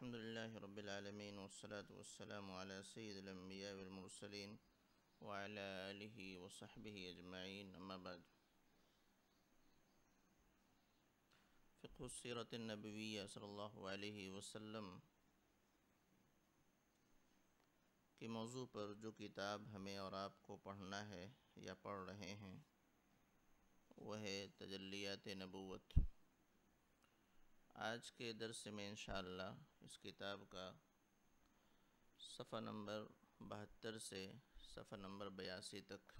الحمد لله رب العالمين والصلاة والسلام على سيد الأنبياء والمرسلين وعلى آله وصحبه أجمعين أما بعد فقه السيرة النبوية صلى الله عليه वसल्लम के मौजू पर जो किताब हमें और आपको पढ़ना है या पढ़ रहे हैं वह है तजलियात नबूत आज के दरस में इन इस किताब का सफ़ा नंबर बहत्तर से सफ़ा नंबर बयासी तक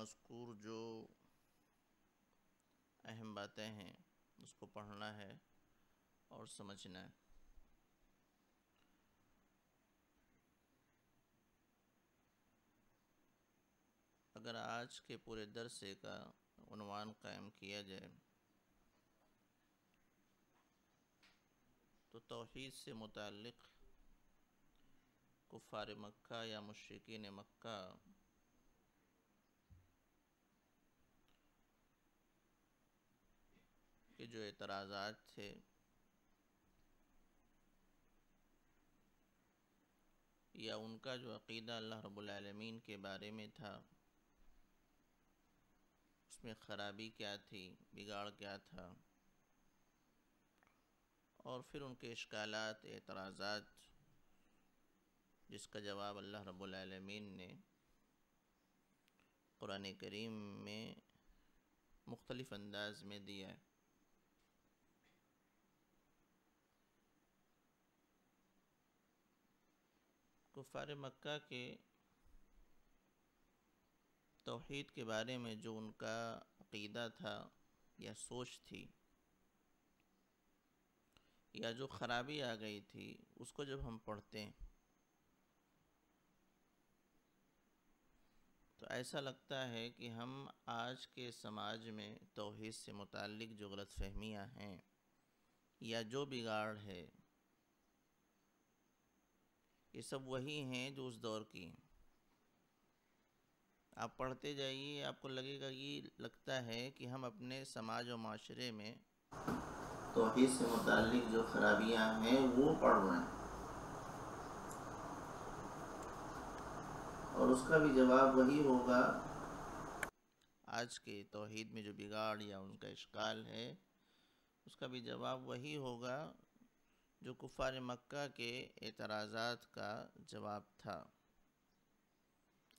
मस्कूर जो अहम बातें हैं उसको पढ़ना है और समझना है अगर आज के पूरे दरसे का कायम किया जाए तो तोहद से मुतक़ कुफ़ार मक्का या मशरकिन मक्का के जो एतराज़ात थे या उनका जो अकीदा अल्लाह रब्बुल के बारे में था इसमें ख़राबी क्या थी बिगाड़ क्या था और फिर उनके इश्काल एतराज़ात जिसका जवाब अल्लाह रब्बुल रबालमीन ने क़ुरान करीम में मुख्तलिफ़ अंदाज में दिया है कुफ़ार मक्का के तोहद के बारे में जो उनका अकीदा था या सोच थी या जो ख़राबी आ गई थी उसको जब हम पढ़ते हैं तो ऐसा लगता है कि हम आज के समाज में तोहद से मुतल जो गलत फहमियाँ हैं या जो बिगाड़ है ये सब वही हैं जो उस दौर की हैं आप पढ़ते जाइए आपको लगेगा कि लगता है कि हम अपने समाज और माशरे में तोहहीद से मुतक जो खराबियाँ हैं वो पढ़ रहे हैं और उसका भी जवाब वही होगा आज के तोहहीद में जो बिगाड़ या उनका इश्काल है उसका भी जवाब वही होगा जो कुफ़ार मक्का के एतराज़ात का जवाब था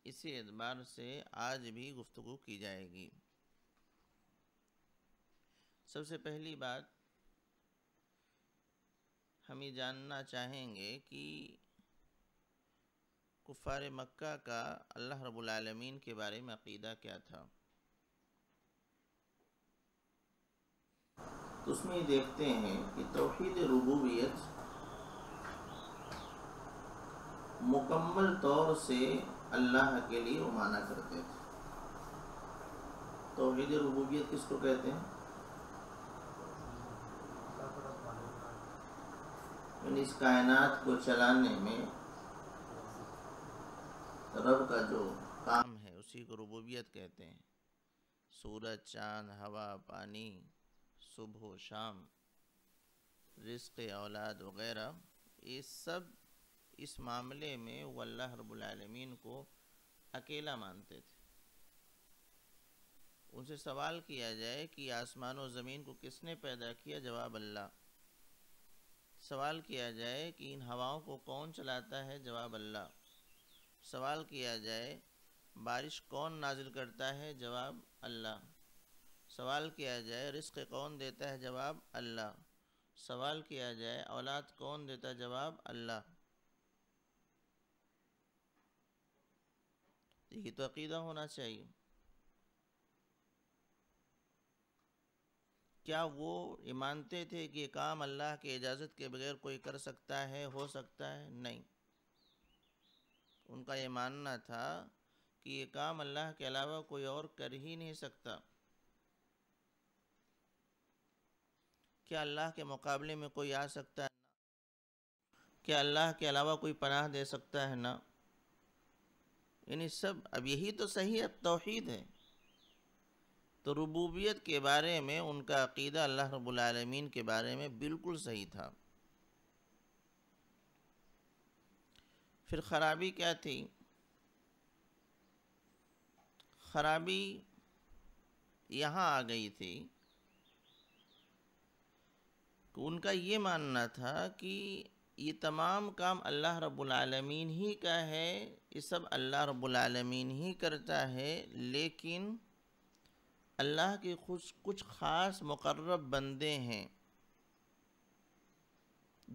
इसी एतबार से आज भी गुफ्तु की जाएगी सबसे पहली बात हम ये जानना चाहेंगे कि कुफ़ार मक्का का अल्लाह रबालमीन के बारे में अकीदा क्या था तो उसमें देखते हैं कि तोहद रबूबियत मुकम्मल तौर से अल्लाह के लिए उमाना करते थे तोहद रबूबियत किसको कहते हैं यानी इस कायनात को चलाने में रब का जो काम है उसी को रबूबियत कहते हैं सूरज चांद हवा पानी सुबह शाम रिस्क औलाद वगैरह ये सब इस मामले में वो अल्लाह रबालमीन को अकेला मानते थे उनसे सवाल किया जाए कि आसमान और ज़मीन को किसने पैदा किया जवाब अल्लाह सवाल किया जाए कि इन हवाओं को कौन चलाता है जवाब अल्लाह सवाल किया जाए बारिश कौन नाजिल करता है जवाब अल्लाह सवाल किया जाए रिस्क कौन देता है जवाब अल्लाह सवाल किया जाए औलाद कौन देता जवाब अल्लाह यही तो अकीदा होना चाहिए क्या वो ये मानते थे कि ये काम अल्लाह के इजाज़त के बगैर कोई कर सकता है हो सकता है नहीं उनका ये मानना था कि ये काम अल्लाह के अलावा कोई और कर ही नहीं सकता क्या अल्लाह के मुकाबले में कोई आ सकता है ना क्या अल्लाह के अलावा कोई पनाह दे सकता है ना यानी सब अब यही तो सही अब तोहद है तो रबूबियत के बारे में उनका अकीदा अल्लाह रबालमीन के बारे में बिल्कुल सही था फिर ख़राबी क्या थी ख़राबी यहाँ आ गई थी कि उनका ये मानना था कि ये तमाम काम अल्लाह रब्बुल रबालमीन ही का है ये सब अल्लाह रबालमीन ही करता है लेकिन अल्लाह के कुछ कुछ ख़ास मुकर्र बंदे हैं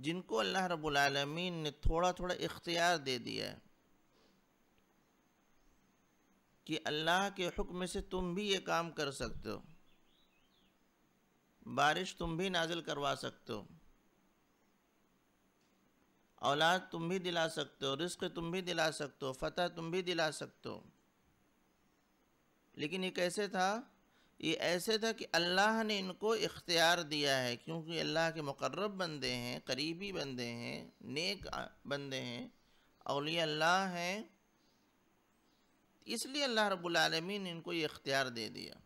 जिनको अल्लाह रबालमीन ने थोड़ा थोड़ा इख्तियार दे दिया है कि अल्लाह के हुक्म से तुम भी ये काम कर सकते हो बारिश तुम भी नाजिल करवा सकते हो औलाद तुम भी दिला सकते हो रिस्क तुम भी दिला सकते हो फतह तुम भी दिला सकते हो लेकिन ये कैसे था ये ऐसे था कि अल्लाह ने इनको इख्तियार दिया है क्योंकि अल्लाह के मुकर्रब बंदे हैं करीबी बंदे हैं नेक बंदे हैं अलिया अल्लाह हैं इसलिए अल्लाह रब्लमी ने इनको ये इख्तियार दे दिया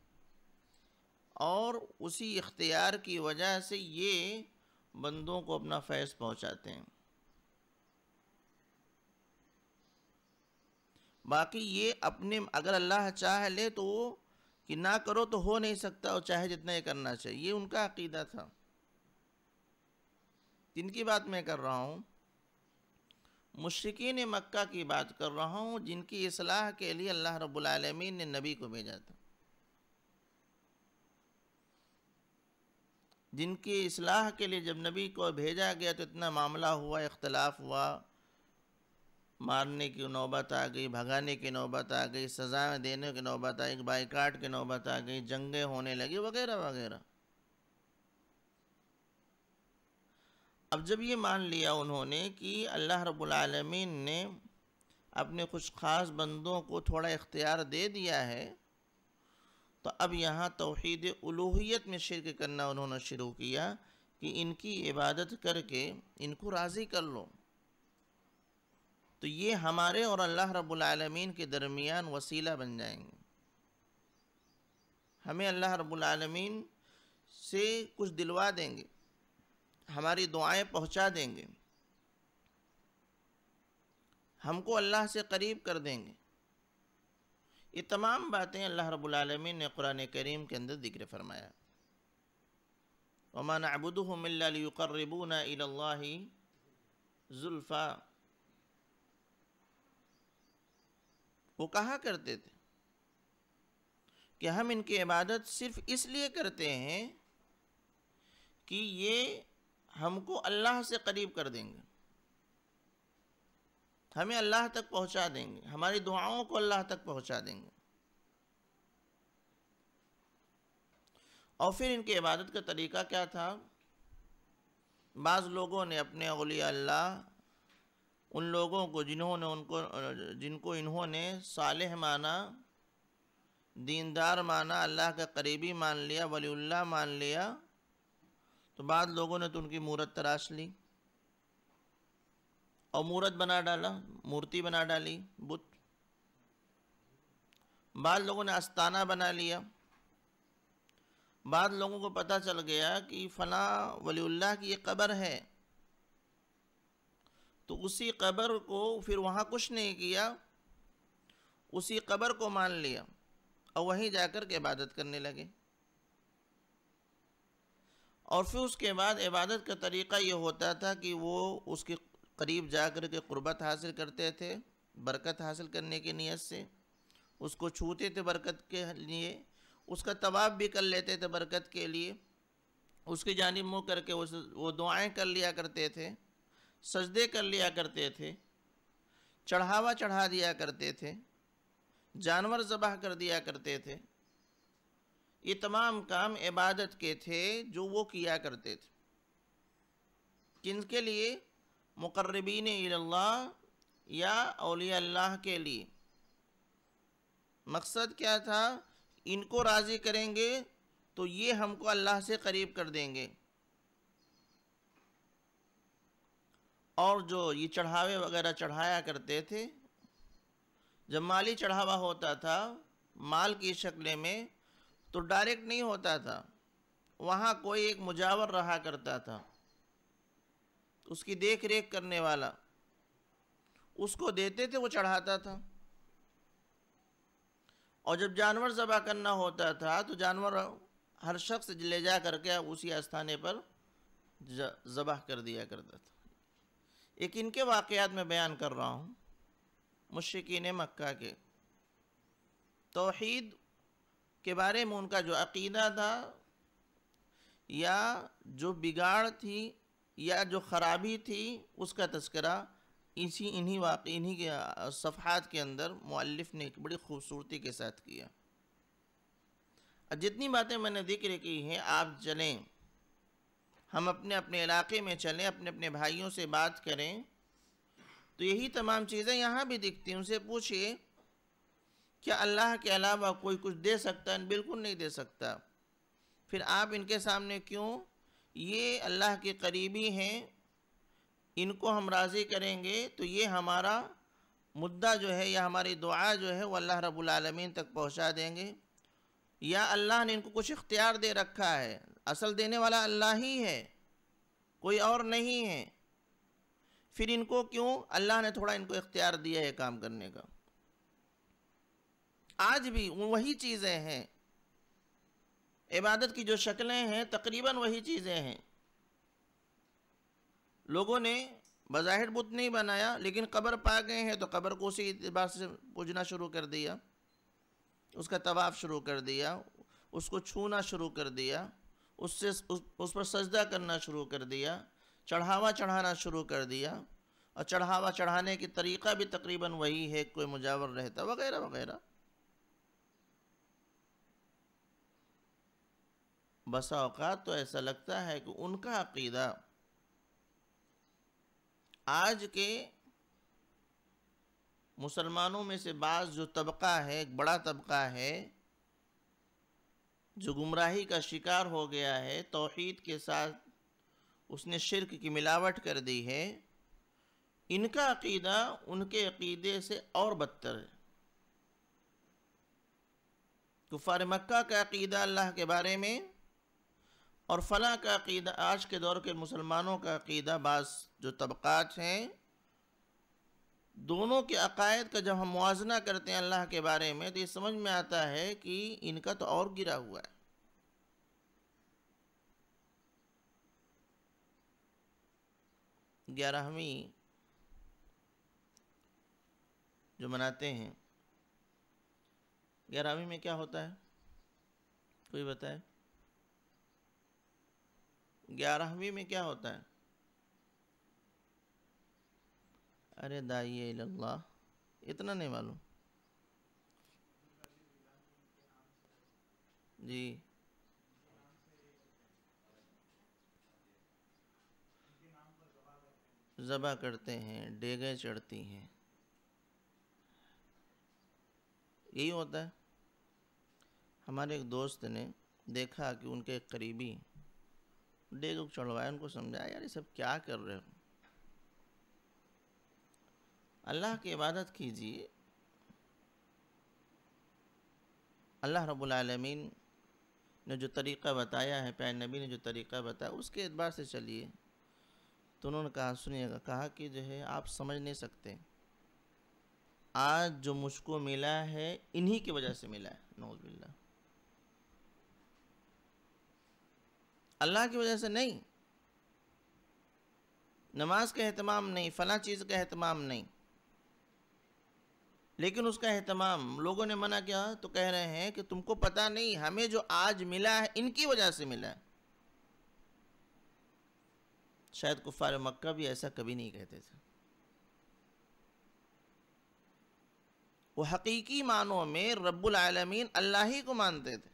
और उसी इख्तियार की वजह से ये बंदों को अपना फैज़ पहुँचाते हैं बाकी ये अपने अगर अल्लाह चाह ले तो वो कि ना करो तो हो नहीं सकता और चाहे जितना ये करना चाहिए ये उनका अकीदा था जिनकी बात मैं कर रहा हूँ मुश्किन मक्का की बात कर रहा हूँ जिनकी असलाह के लिए अल्लाह रब्लमीन ने नबी को भेजा था जिनकी असलाह के लिए जब नबी को भेजा गया तो इतना मामला हुआ इख्तलाफ हुआ मारने की नौबत आ गई भगाने की नौबत आ गई सजाएं देने की नौबत आ गई बाइकाट की नौबत आ गई जंगें होने लगी वगैरह वगैरह अब जब ये मान लिया उन्होंने कि अल्लाह रब्बुल रबालमीन ने अपने कुछ ख़ास बंदों को थोड़ा इख्तियार दे दिया है तो अब यहाँ तोहद उलूहियत में शिरक करना उन्होंने शुरू किया कि इनकी इबादत करके इनको राज़ी कर लो तो ये हमारे और अल्लाह रब्बुल रबालमीन के दरमियान वसीला बन जाएंगे हमें अल्लाह रब्बुल रबालमीन से कुछ दिलवा देंगे हमारी दुआएं पहुंचा देंगे हमको अल्लाह से करीब कर देंगे ये तमाम बातें अल्लाह रबालमीन ने कुरान करीम के अंदर जिक्र फरमाया वमान अबुदमिल्लाबून अल्लाही जुल्फ़ा वो कहा करते थे कि हम इनकी इबादत सिर्फ इसलिए करते हैं कि ये हमको अल्लाह से करीब कर देंगे हमें अल्लाह तक पहुंचा देंगे हमारी दुआओं को अल्लाह तक पहुंचा देंगे और फिर इनकी इबादत का तरीका क्या था बाज़ लोगों ने अपने अलिया अल्लाह उन लोगों को जिन्होंने उनको जिनको इन्होंने सालह माना दीनदार माना अल्लाह का करीबी मान लिया वलील्ला मान लिया तो बाद लोगों ने तो उनकी मूर्त तराश ली और मूर्त बना डाला मूर्ति बना डाली बुत बाद लोगों ने आस्ताना बना लिया बाद लोगों को पता चल गया कि फ़ला वलील्ला की ये कब्र है तो उसी कबर को फिर वहाँ कुछ नहीं किया उसी कबर को मान लिया और वहीं जाकर के इबादत करने लगे और फिर उसके बाद इबादत का तरीक़ा ये होता था कि वो उसके करीब जा कर के क़ुरबत हासिल करते थे बरकत हासिल करने की नीयत से उसको छूते थे बरकत के लिए उसका तवाब भी कर लेते थे बरकत के लिए उसकी जानब मुँह करके उस वो दुआएं कर लिया करते थे सजदे कर लिया करते थे चढ़ावा चढ़ा दिया करते थे जानवर जबह कर दिया करते थे ये तमाम काम इबादत के थे जो वो किया करते थे किनके लिए मुकर्रबीन अल्लाह या अलिया अल्लाह के लिए मकसद क्या था इनको राज़ी करेंगे तो ये हमको अल्लाह से करीब कर देंगे और जो ये चढ़ावे वगैरह चढ़ाया करते थे जब माली चढ़ावा होता था माल की शक्ल में तो डायरेक्ट नहीं होता था वहाँ कोई एक मुजावर रहा करता था उसकी देख रेख करने वाला उसको देते थे वो चढ़ाता था और जब जानवर ज़बा करना होता था तो जानवर हर शख्स ले जा करके उसी आस्थाने पर ज़बह कर दिया करता था एक इनके वाक़ात में बयान कर रहा हूँ मुश्किन मक्का के तोहद के बारे में उनका जो अकीदा था या जो बिगाड़ थी या जो ख़राबी थी उसका तस्करा इसी इन्हीं वाक़ इन्हीं के सफ़ात के अंदर मुल्फ़ ने एक बड़ी ख़ूबसूरती के साथ किया जितनी बातें मैंने जिक्र की हैं आप चलें हम अपने अपने इलाके में चलें अपने अपने भाइयों से बात करें तो यही तमाम चीज़ें यहाँ भी दिखती हैं उनसे पूछिए क्या अल्लाह के अलावा कोई कुछ दे सकता है बिल्कुल नहीं दे सकता फिर आप इनके सामने क्यों ये अल्लाह के करीबी हैं इनको हम राज़ी करेंगे तो ये हमारा मुद्दा जो है या हमारी दुआ जो है वो अल्लाह रब्लम तक पहुँचा देंगे या अल्लाह ने इनको कुछ इख्तियार दे रखा है असल देने वाला अल्लाह ही है कोई और नहीं है फिर इनको क्यों अल्लाह ने थोड़ा इनको इख्तियार दिया है काम करने का आज भी वही चीज़ें हैं इबादत की जो शक्लें हैं तकरीबन वही चीज़ें हैं लोगों ने बज़ाहिर बुत नहीं बनाया लेकिन कब्र पा गए हैं तो कब्र को उसी अतबार से पूजना शुरू कर दिया उसका तवाफ़ शुरू कर दिया उसको छूना शुरू कर दिया उससे उस, उस पर सजदा करना शुरू कर दिया चढ़ावा चढ़ाना शुरू कर दिया और चढ़ावा चढ़ाने की तरीक़ा भी तकरीबन वही है कोई मुजावर रहता वगैरह वगैरह बसा अवकात तो ऐसा लगता है कि उनका अकीदा आज के मुसलमानों में से बाज़ जो तबका है एक बड़ा तबका है जो गुमराही का शिकार हो गया है तोहद के साथ उसने शिरक की मिलावट कर दी है इनका अकीदा उनके अकीदे से और बदतर है कुफार मक्का का अकीदा अल्लाह के बारे में और फला का अकीदा आज के दौर के मुसलमानों का अकीदा बास जो तबक़ात हैं दोनों के अकायद का जब हम मुआजना करते हैं अल्लाह के बारे में तो ये समझ में आता है कि इनका तो और गिरा हुआ है ग्यारहवीं जो मनाते हैं ग्यारहवीं में क्या होता है कोई बताए ग्यारहवीं में क्या होता है अरे दाई अल्लाह इतना नहीं मालूम जी ज़बा करते हैं डेगे चढ़ती हैं यही होता है हमारे एक दोस्त ने देखा कि उनके करीबी डेग चढ़वाए उनको समझाया यार ये सब क्या कर रहे हो अल्लाह की इबादत कीजिए अल्लाह रबालमीन ने जो तरीक़ा बताया है पैन नबी ने जो तरीक़ा बताया उसके एतबार से चलिए तो उन्होंने कहा सुनिएगा कहा कि जो है आप समझ नहीं सकते आज जो मुझको मिला है इन्हीं की वजह से मिला है नौजबिल्ला अल्लाह की वजह से नहीं नमाज का अहतमाम नहीं फ़ला चीज़ का अहतमाम नहीं लेकिन उसका अहतमाम लोगों ने मना किया तो कह रहे हैं कि तुमको पता नहीं हमें जो आज मिला है इनकी वजह से मिला है शायद कुफार मक्का भी ऐसा कभी नहीं कहते थे वो हकीकी मानों में रब्बुल आलमीन अल्लाह ही को मानते थे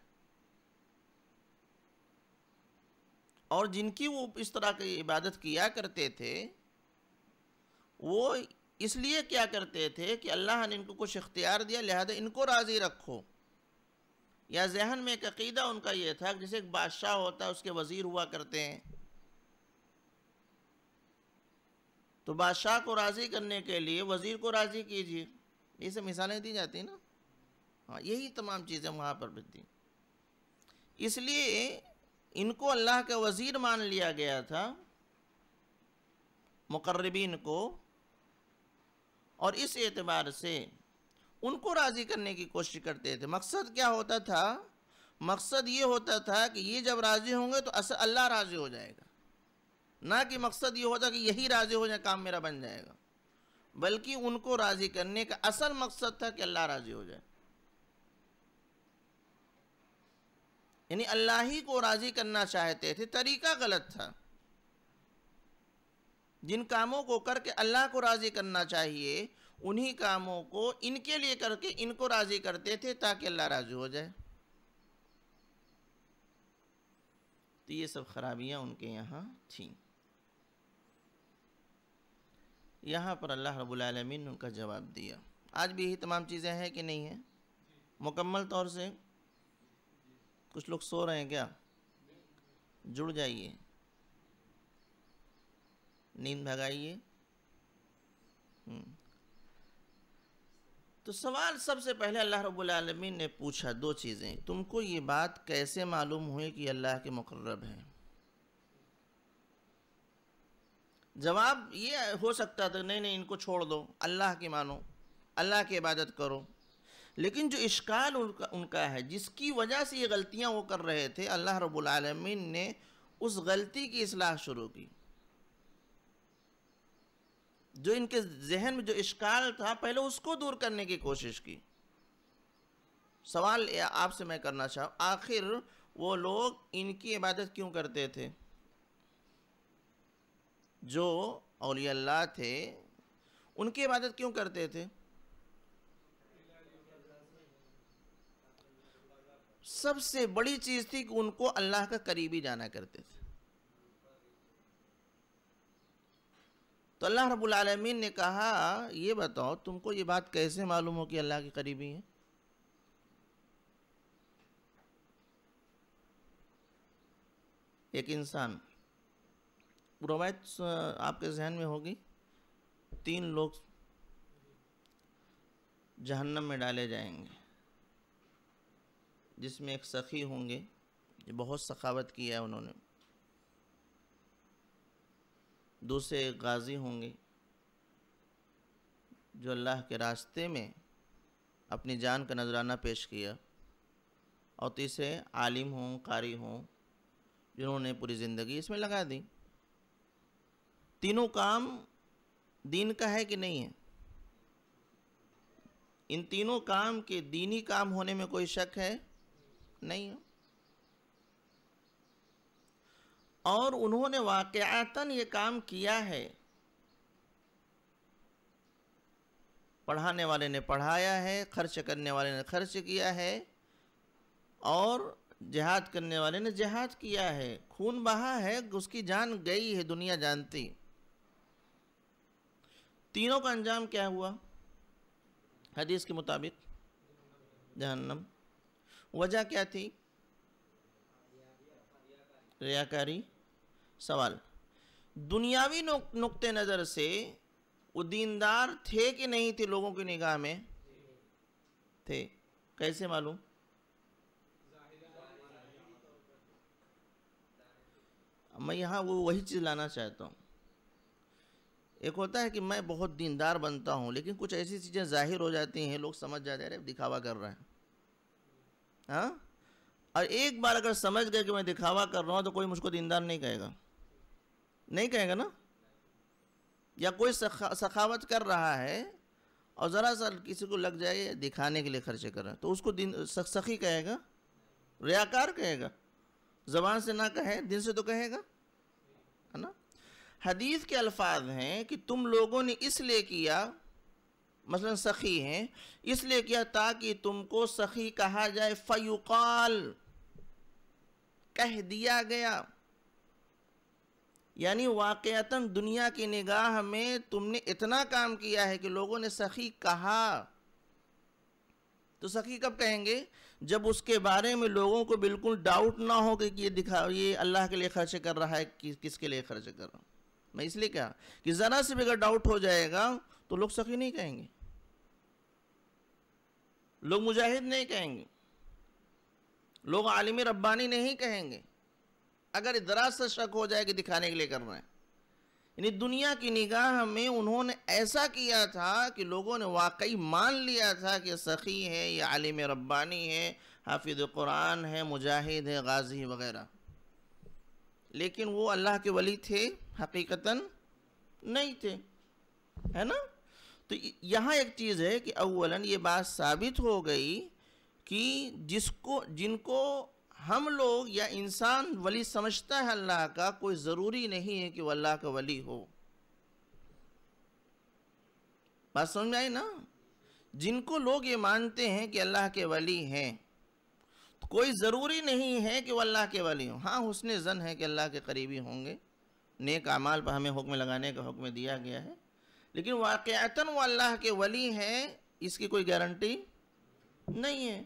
और जिनकी वो इस तरह की इबादत किया करते थे वो इसलिए क्या करते थे कि अल्लाह ने इनको कुछ इख्तियार दिया लिहाजा इनको राज़ी रखो या जहन में एक अकीदा उनका यह था जैसे एक बादशाह होता है उसके वज़ीर हुआ करते हैं तो बादशाह को राज़ी करने के लिए वज़ीर को राज़ी कीजिए ये सब मिसालें दी जाती ना हाँ यही तमाम चीज़ें वहाँ पर थी इसलिए इनको अल्लाह का वज़ीर मान लिया गया था मुकर्रबीन को और इस एतबार से उनको राज़ी करने की कोशिश करते थे मकसद क्या होता था मकसद ये होता था कि ये जब राज़ी होंगे तो असल अल्लाह राज़ी हो जाएगा ना कि मकसद ये होता कि यही राज़ी हो जाए काम मेरा बन जाएगा बल्कि उनको राज़ी करने का असल मकसद था कि अल्लाह राज़ी हो जाए यानी अल्लाह ही को राज़ी करना चाहते थे तरीका गलत था जिन कामों को करके अल्लाह को राज़ी करना चाहिए उन्हीं कामों को इनके लिए करके इनको राज़ी करते थे ताकि अल्लाह राज़ी हो जाए तो ये सब खराबियां उनके यहाँ थीं यहाँ पर अल्लाह रबालमीन ने उनका जवाब दिया आज भी यही तमाम चीज़ें हैं कि नहीं हैं मुकम्मल तौर से कुछ लोग सो रहे हैं क्या जुड़ जाइए नींद भगाइए हम्म। तो सवाल सबसे पहले अल्लाह रबालमीन ने पूछा दो चीज़ें तुमको ये बात कैसे मालूम हुई कि अल्लाह के मुकर्रब हैं जवाब ये हो सकता था नहीं नहीं इनको छोड़ दो अल्लाह की मानो अल्लाह की इबादत करो लेकिन जो इश्काल उनका उनका है जिसकी वजह से ये गलतियाँ वो कर रहे थे अल्लाह रब्लम ने उस गलती की असलाह शुरू की जो इनके जहन में जो इश्काल था पहले उसको दूर करने की कोशिश की सवाल आपसे मैं करना चाहूँ आखिर वो लोग इनकी इबादत क्यों करते थे जो अल्लाह थे उनकी इबादत क्यों करते थे सबसे बड़ी चीज़ थी कि उनको अल्लाह का करीबी जाना करते थे तो अल्लाह रबालमीन ने कहा ये बताओ तुमको ये बात कैसे मालूम हो कि अल्लाह के करीबी है एक इंसान रवायत आपके जहन में होगी तीन लोग जहन्नम में डाले जाएंगे जिसमें एक सखी होंगे जो बहुत सखावत किया है उन्होंने दूसरे गाज़ी होंगे जो अल्लाह के रास्ते में अपनी जान का नजराना पेश किया और तीसरे आलिम हों कारी हों जिन्होंने पूरी ज़िंदगी इसमें लगा दी तीनों काम दीन का है कि नहीं है इन तीनों काम के दीनी काम होने में कोई शक है नहीं है और उन्होंने वाक़ता ये काम किया है पढ़ाने वाले ने पढ़ाया है खर्च करने वाले ने खर्च किया है और जहाद करने वाले ने जहाद किया है खून बहा है उसकी जान गई है दुनिया जानती तीनों का अंजाम क्या हुआ हदीस के मुताबिक जहन्नम वजह क्या थी रियाकारी सवाल दुनियावी नुकते नज़र से वो दीनदार थे कि नहीं थे लोगों की निगाह में थे कैसे मालूम मैं यहाँ वो वही चीज़ लाना चाहता हूँ एक होता है कि मैं बहुत दीनदार बनता हूँ लेकिन कुछ ऐसी चीज़ें जाहिर हो जाती हैं लोग समझ जाते हैं अरे दिखावा कर रहा है हाँ और एक बार अगर समझ गए कि मैं दिखावा कर रहा हूँ तो कोई मुझको दीनदार नहीं कहेगा नहीं कहेगा ना या कोई सखा, सखावत कर रहा है और ज़रा सा किसी को लग जाए दिखाने के लिए खर्चे कर रहा है तो उसको दिन सखी कहेगा रियाकार कहेगा ज़बान से ना कहे दिल से तो कहेगा है ना हदीस के अल्फाज हैं कि तुम लोगों ने इसलिए किया मसलन सखी हैं इसलिए किया ताकि तुमको सखी कहा जाए फ़युकाल कह दिया गया यानी वाक़ता दुनिया की निगाह में तुमने इतना काम किया है कि लोगों ने सखी कहा तो सखी कब कहेंगे जब उसके बारे में लोगों को बिल्कुल डाउट ना हो कि ये दिखाओ ये अल्लाह के लिए खर्च कर रहा है कि किसके लिए खर्च कर रहा हूँ मैं इसलिए कहा कि ज़रा से भी अगर डाउट हो जाएगा तो लोग सखी नहीं कहेंगे लोग मुजाहिद नहीं कहेंगे लोग आलिम रब्बानी नहीं कहेंगे अगर दराज से शक हो जाए कि दिखाने के लिए कर रहे हैं यानी दुनिया की निगाह में उन्होंने ऐसा किया था कि लोगों ने वाकई मान लिया था कि सखी है या आलिम रब्बानी है हाफिज कुरान है मुजाहिद है गाजी वगैरह लेकिन वो अल्लाह के वली थे हकीकता नहीं थे है ना तो यहाँ एक चीज़ है कि अवला ये बात साबित हो गई कि जिसको जिनको हम लोग या इंसान वली समझता है अल्लाह का कोई ज़रूरी नहीं है कि वह अल्लाह का वली हो बात समझ में आई ना जिनको लोग ये मानते हैं कि अल्लाह के वली हैं तो कोई ज़रूरी नहीं है कि वह अल्लाह के वली हों हाँ हुसन जन है कि अल्लाह के करीबी होंगे नेक अमाल पर हमें हुक्म लगाने का हुक्म दिया गया है लेकिन वाक़ता वो अल्लाह के वली हैं इसकी कोई गारंटी नहीं है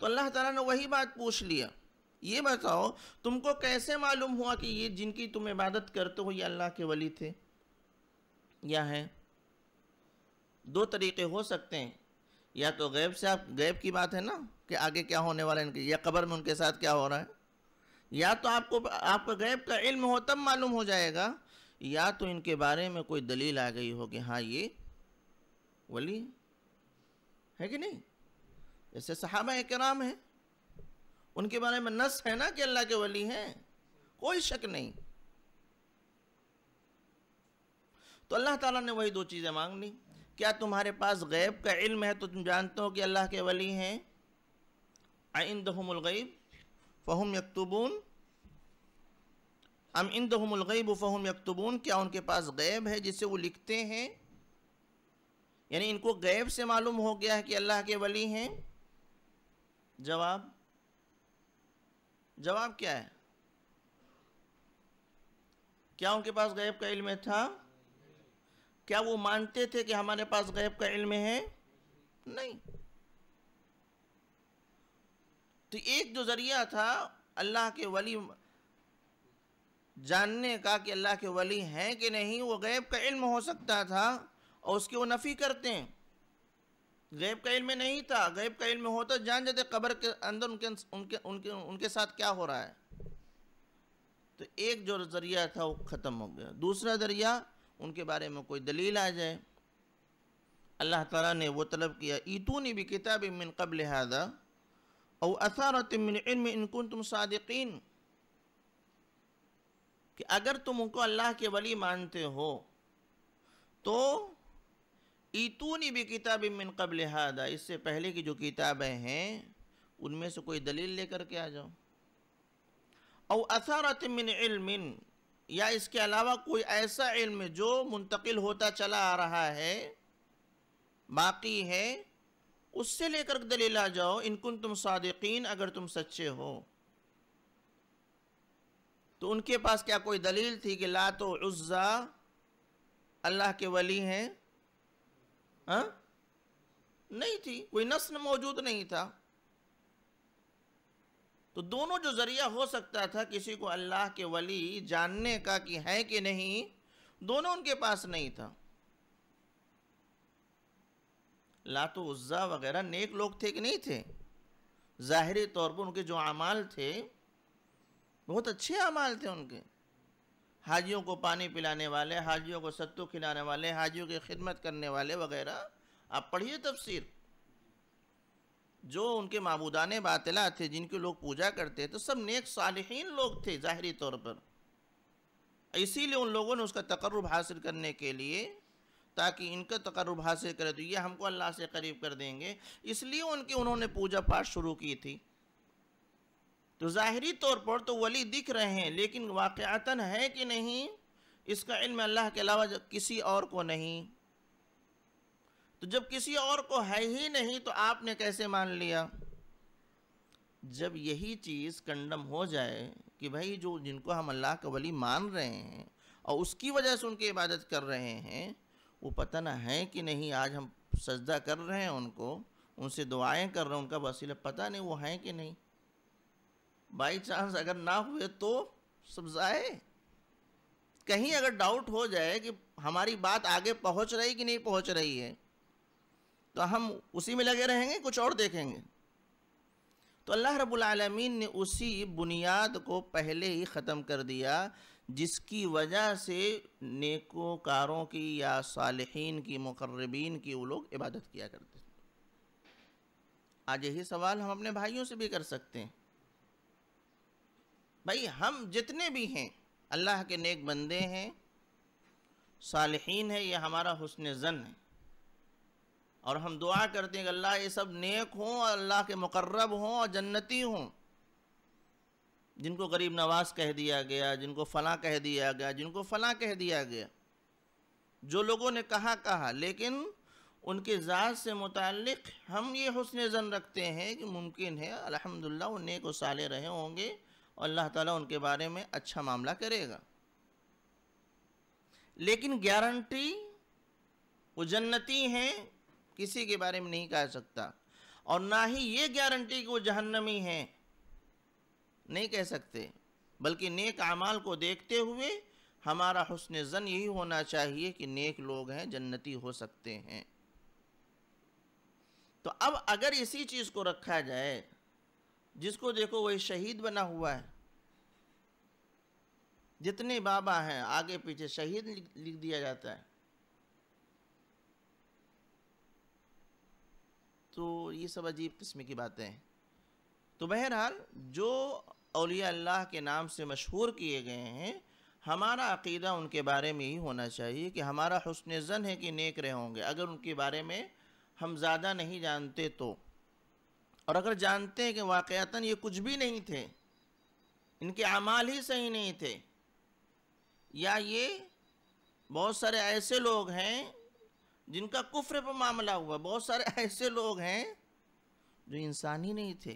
तो अल्लाह ताला ने वही बात पूछ लिया ये बताओ तुमको कैसे मालूम हुआ कि ये जिनकी तुम इबादत करते हो ये अल्लाह के वली थे या हैं दो तरीके हो सकते हैं या तो गैब से आप गैब की बात है ना कि आगे क्या होने वाला है इनके या कबर में उनके साथ क्या हो रहा है या तो आपको आपका गैब का इल्म हो तब मालूम हो जाएगा या तो इनके बारे में कोई दलील आ गई हो कि हाँ ये वली है कि नहीं जैसे सहाबा कराम है उनके बारे में नस है ना कि अल्लाह के वली हैं कोई शक नहीं तो अल्लाह ताला ने वही दो चीज़ें मांग ली क्या तुम्हारे पास गैब का इल्म है तो तुम जानते हो कि अल्लाह के वली हैं आइंदहमुलगैब फ़हम यकतबून अम इंदहमुलगैब फ़हम यकतबून क्या उनके पास गैब है जिसे वो लिखते हैं यानी इनको गैब से मालूम हो गया है कि अल्लाह के वली हैं जवाब जवाब क्या है क्या उनके पास गैब का इल्म था क्या वो मानते थे कि हमारे पास गैब का इल्म है नहीं तो एक जो ज़रिया था अल्लाह के वली जानने का कि अल्लाह के वली हैं कि नहीं वो गैब का इल्म हो सकता था और उसकी वो नफ़ी करते हैं गैब का इल्म नहीं था गैब का इल्म हो तो जान जाते कब्र के अंदर उनके उनके उनके उनके साथ क्या हो रहा है तो एक जो ज़रिया था वो ख़त्म हो गया दूसरा ज़रिया उनके बारे में कोई दलील आ जाए अल्लाह ताला ने वो तलब किया ईतूनी भी किताब मिन कबल हादा और असारत मिन इल्म इनकुन तुम सादिकीन कि अगर तुम उनको अल्लाह के वली मानते हो तो ईतूनी भी किताब मिन कबल हादा इससे पहले की जो किताबें हैं उनमें से कोई दलील लेकर के आ जाओ और असारत मिन इल्मिन या इसके अलावा कोई ऐसा इल्म जो मुंतकिल होता चला आ रहा है बाकी है उससे लेकर दलील आ जाओ इनकुन तुम सादिकीन अगर तुम सच्चे हो तो उनके पास क्या कोई दलील थी कि लात तो उज़्ज़ा अल्लाह के वली हैं आ? हाँ? नहीं थी कोई नस्ल मौजूद नहीं था तो दोनों जो ज़रिया हो सकता था किसी को अल्लाह के वली जानने का कि है कि नहीं दोनों उनके पास नहीं था लात उज़्ज़ा वगैरह नेक लोग थे कि नहीं थे ज़ाहरी तौर पर उनके जो अमाल थे बहुत अच्छे अमाल थे उनके हाजियों को पानी पिलाने वाले हाजियों को सत्तू खिलाने वाले हाजियों की खिदमत करने वाले वगैरह आप पढ़िए तफसीर जो उनके मबूदान बातला थे जिनकी लोग पूजा करते तो सब नेक सालहीन लोग थे ज़ाहरी तौर पर इसीलिए उन लोगों ने उसका तकरब हासिल करने के लिए ताकि इनका तकरब हासिल करे तो ये हमको अल्लाह से करीब कर देंगे इसलिए उनकी उन्होंने पूजा पाठ शुरू की थी तो ज़ाहरी तौर पर तो वली दिख रहे हैं लेकिन वाक़ता है कि नहीं इसका इल्म अल्लाह के अलावा किसी और को नहीं तो जब किसी और को है ही नहीं तो आपने कैसे मान लिया जब यही चीज़ कंडम हो जाए कि भाई जो जिनको हम अल्लाह का वली मान रहे हैं और उसकी वजह से उनकी इबादत कर रहे हैं वो पता ना है कि नहीं आज हम सजदा कर रहे हैं उनको उनसे दुआएं कर रहे हैं उनका वसीला पता नहीं वो हैं कि नहीं बाई चांस अगर ना हुए तो समझाए कहीं अगर डाउट हो जाए कि हमारी बात आगे पहुंच रही कि नहीं पहुंच रही है तो हम उसी में लगे रहेंगे कुछ और देखेंगे तो अल्लाह रब्बुल आलमीन ने उसी बुनियाद को पहले ही ख़त्म कर दिया जिसकी वजह से नेकोकारों की या सालहीन की मुकर्रबीन की वो लोग इबादत किया करते आज यही सवाल हम अपने भाइयों से भी कर सकते हैं भाई हम जितने भी हैं अल्लाह के नेक बंदे हैं सालहीन है ये हमारा हुसन ज़न है और हम दुआ करते हैं कि अल्लाह ये सब नेक हों और अल्लाह के मुकर्रब हों और जन्नती हों जिनको गरीब नवाज कह दिया गया जिनको फ़लाँ कह दिया गया जिनको फ़लाँ कह दिया गया जो लोगों ने कहा कहा लेकिन उनके ज़ात से मुतक़ हम ये हसन ज़न रखते हैं कि मुमकिन है अल्हम्दुलिल्लाह वो नेक व साले रहे होंगे और अल्लाह ताला उनके बारे में अच्छा मामला करेगा लेकिन गारंटी वो जन्नती हैं किसी के बारे में नहीं कह सकता और ना ही ये गारंटी कि वो जहन्नमी हैं नहीं कह सकते बल्कि नेक अमाल को देखते हुए हमारा हसन ज़न यही होना चाहिए कि नेक लोग हैं जन्नती हो सकते हैं तो अब अगर इसी चीज़ को रखा जाए जिसको देखो वही शहीद बना हुआ है जितने बाबा हैं आगे पीछे शहीद लिख दिया जाता है तो ये सब अजीब किस्म की बातें हैं तो बहरहाल जो अलिया अल्लाह के नाम से मशहूर किए गए हैं हमारा अकीदा उनके बारे में ही होना चाहिए कि हमारा हसन ज़न है कि नेक रहे होंगे अगर उनके बारे में हम ज़्यादा नहीं जानते तो और अगर जानते हैं कि वाक़ता ये कुछ भी नहीं थे इनके अमाल ही सही नहीं थे या ये बहुत सारे ऐसे लोग हैं जिनका कुफ्र पर मामला हुआ बहुत सारे ऐसे लोग हैं जो इंसान ही नहीं थे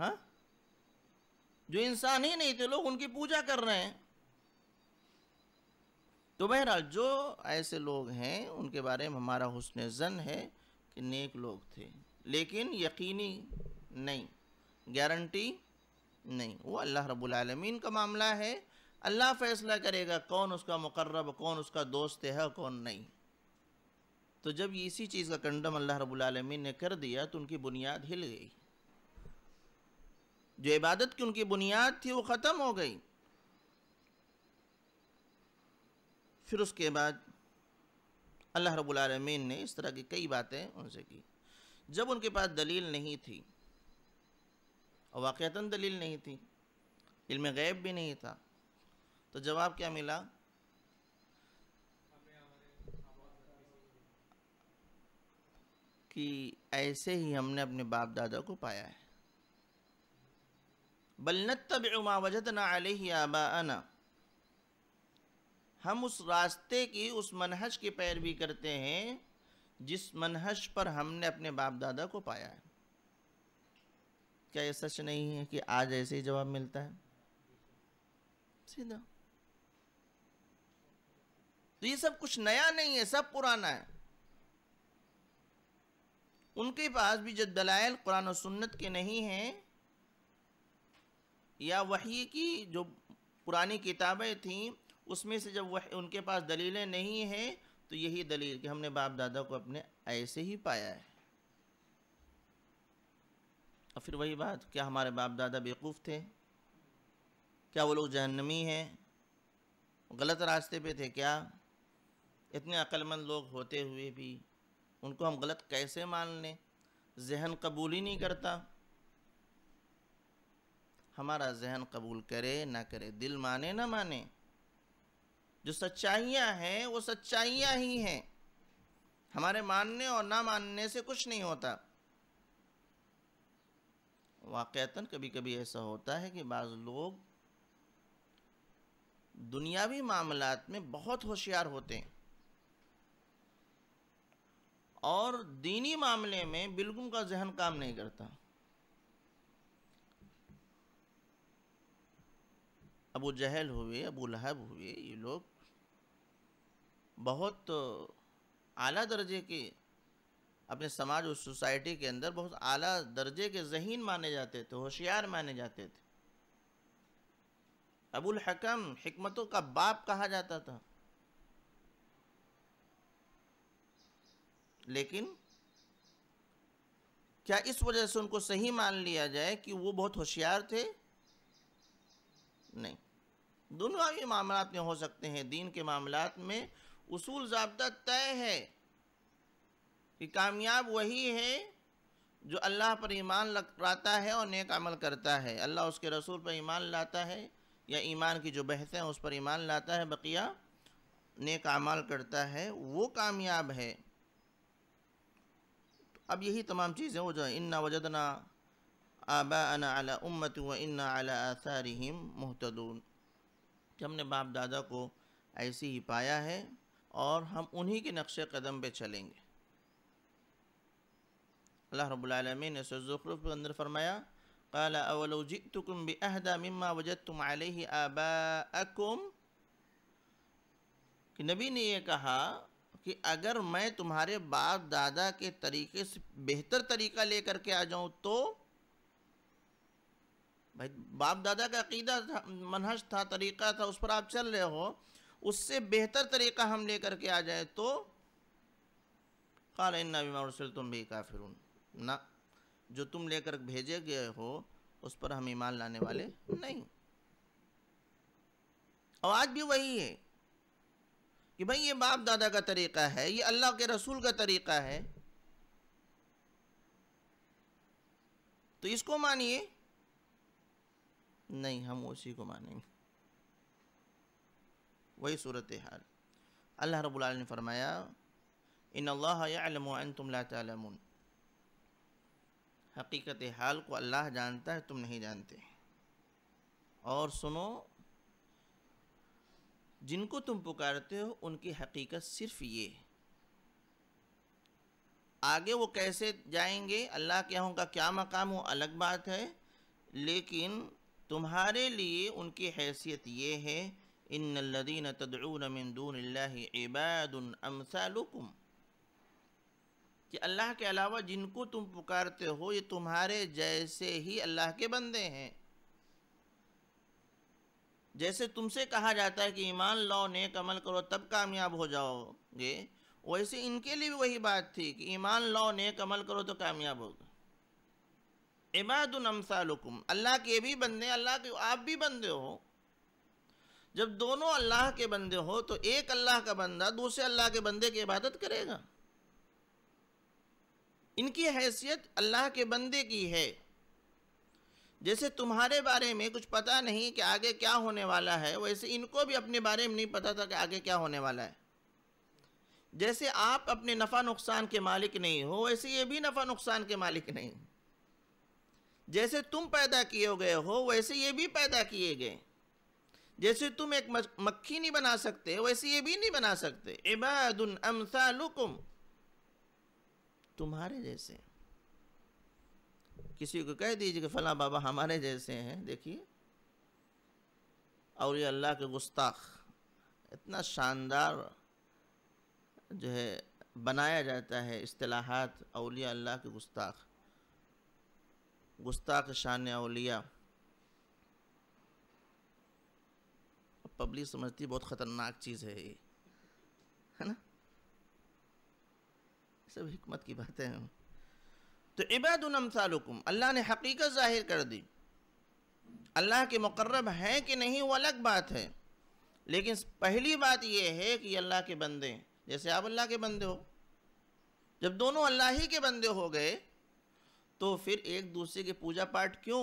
हाँ जो इंसान ही नहीं थे लोग उनकी पूजा कर रहे हैं तो बहरहाल जो ऐसे लोग हैं उनके बारे में हमारा हुसन जन है कि नेक लोग थे लेकिन यकीनी नहीं गारंटी नहीं वो अल्लाह रब्बुल रबालमीन का मामला है अल्लाह फ़ैसला करेगा कौन उसका मुकर्रब कौन उसका दोस्त है कौन नहीं तो जब इसी चीज़ का कंडम अल्लाह रब्बुल रबालमीन ने कर दिया तो उनकी बुनियाद हिल गई जो इबादत की उनकी बुनियाद थी वो ख़त्म हो गई फिर उसके बाद अल्लाह रबालमीन ने इस तरह की कई बातें उनसे की जब उनके पास दलील नहीं थी और वाक़ता दलील नहीं थी इल्म गैब भी नहीं था तो जवाब क्या मिला कि ऐसे ही हमने अपने बाप दादा को पाया है बलन तब उमावजत ना आबा हम उस रास्ते की उस मनहज की पैरवी करते हैं जिस मनहज पर हमने अपने बाप दादा को पाया है क्या ये सच नहीं है कि आज ऐसे ही जवाब मिलता है सीधा तो ये सब कुछ नया नहीं है सब पुराना है उनके पास भी जो दलाइल कुरान और सुन्नत के नहीं हैं या वही की जो पुरानी किताबें थीं उसमें से जब वह उनके पास दलीलें नहीं हैं तो यही दलील कि हमने बाप दादा को अपने ऐसे ही पाया है और फिर वही बात क्या हमारे बाप दादा बेवकूफ़ थे क्या वो लोग जहन्नमी हैं गलत रास्ते पे थे क्या इतने अक्लमंद लोग होते हुए भी उनको हम गलत कैसे मान लें जहन कबूल ही नहीं करता हमारा जहन कबूल करे ना करे दिल माने ना माने जो सच्चाइयाँ हैं वो सच्चाइयाँ ही हैं हमारे मानने और ना मानने से कुछ नहीं होता वाक़ता कभी कभी ऐसा होता है कि बाज़ लोग दुनियावी मामलात में बहुत होशियार होते हैं और दीनी मामले में बिल्कुल का जहन काम नहीं करता अबू जहल हुए अबू लहब हुए ये लोग बहुत आला दर्जे के अपने समाज और सोसाइटी के अंदर बहुत आला दर्जे के जहीन माने जाते थे होशियार माने जाते थे अबुल हकम हमतों का बाप कहा जाता था लेकिन क्या इस वजह से उनको सही मान लिया जाए कि वो बहुत होशियार थे नहीं दोनों ही मामला में हो सकते हैं दीन के मामला में उसूल जबता तय है कि कामयाब वही है जो अल्लाह पर ईमान लाता है और नेक अमल करता है अल्लाह उसके रसूल पर ईमान लाता है या ईमान की जो बहस है उस पर ईमान लाता है बकिया नेक अमल करता है वो कामयाब है अब यही तमाम चीज़ें वो जो इन्ना वजदना आबा अना अला उम्मत व इन्ना अला मोहतदून कि हमने बाप दादा को ऐसे ही पाया है और हम उन्हीं के नक्श कदम पर चलेंगे अल्लाह रबालमीन ने के अंदर फरमाया काला جئتكم बहदा مما وجدتم عليه आबाकुम कि नबी ने यह कहा कि अगर मैं तुम्हारे बाप दादा के तरीके से बेहतर तरीका लेकर के आ जाऊं तो भाई बाप दादा का अकीदा था मनहज था तरीका था उस पर आप चल रहे हो उससे बेहतर तरीका हम लेकर के आ जाए तो काल इन्ना रसूल तुम भी काफिर ना जो तुम लेकर भेजे गए हो उस पर हम ईमान लाने वाले नहीं और आज भी वही है कि भाई ये बाप दादा का तरीका है ये अल्लाह के रसूल का तरीका है तो इसको मानिए नहीं हम उसी को मानेंगे वही सूरत हाल अल्लाह रब्बुल ने फरमाया इन अल्लाम तुम हकीकत हाल को अल्लाह जानता है तुम नहीं जानते और सुनो जिनको तुम पुकारते हो उनकी हकीकत सिर्फ ये आगे वो कैसे जाएंगे अल्लाह के यहाँ उनका क्या मकाम वो अलग बात है लेकिन तुम्हारे लिए उनकी हैसियत ये है इन من دون الله عباد أمثالكم कि अल्लाह के अलावा जिनको तुम पुकारते हो ये तुम्हारे जैसे ही अल्लाह के बंदे हैं जैसे तुमसे कहा जाता है कि ईमान लाओ नेक अमल करो तब कामयाब हो जाओगे वैसे इनके लिए भी वही बात थी कि ईमान लाओ नेक अमल करो तो कामयाब होगा इबादन अमसालुकुम अल्लाह के भी बंदे अल्लाह के आप भी बंदे हो जब दोनों अल्लाह के बंदे हो तो एक अल्लाह का बंदा दूसरे अल्लाह के बंदे की इबादत करेगा इनकी हैसियत अल्लाह के बंदे की है जैसे तुम्हारे बारे में कुछ पता नहीं कि आगे क्या होने वाला है वैसे इनको भी अपने बारे में नहीं पता था कि आगे क्या होने वाला है जैसे आप अपने नफ़ा नुकसान के मालिक नहीं हो वैसे ये भी नफ़ा नुकसान के मालिक नहीं जैसे तुम पैदा किए गए हो वैसे ये भी पैदा किए गए जैसे तुम एक मक्खी नहीं बना सकते वैसे ये भी नहीं बना सकते इबादुन अमसालुकुम तुम्हारे जैसे किसी को कह दीजिए कि फला बाबा हमारे जैसे हैं देखिए और ये अल्लाह के गुस्ताख इतना शानदार जो है बनाया जाता है अस्तलाहत अलिया अल्लाह के गुस्ताख गुस्ताख शान अलिया पब्लिक समझती बहुत ख़तरनाक चीज़ है ये है ना सब हमत की बातें हैं तो इबादमसालकुम अल्लाह ने हकीकत ज़ाहिर कर दी अल्लाह के मुकर्रब हैं कि नहीं वो अलग बात है लेकिन पहली बात ये है कि अल्लाह के बंदे जैसे आप अल्लाह के बंदे हो जब दोनों अल्लाह ही के बंदे हो गए तो फिर एक दूसरे के पूजा पाठ क्यों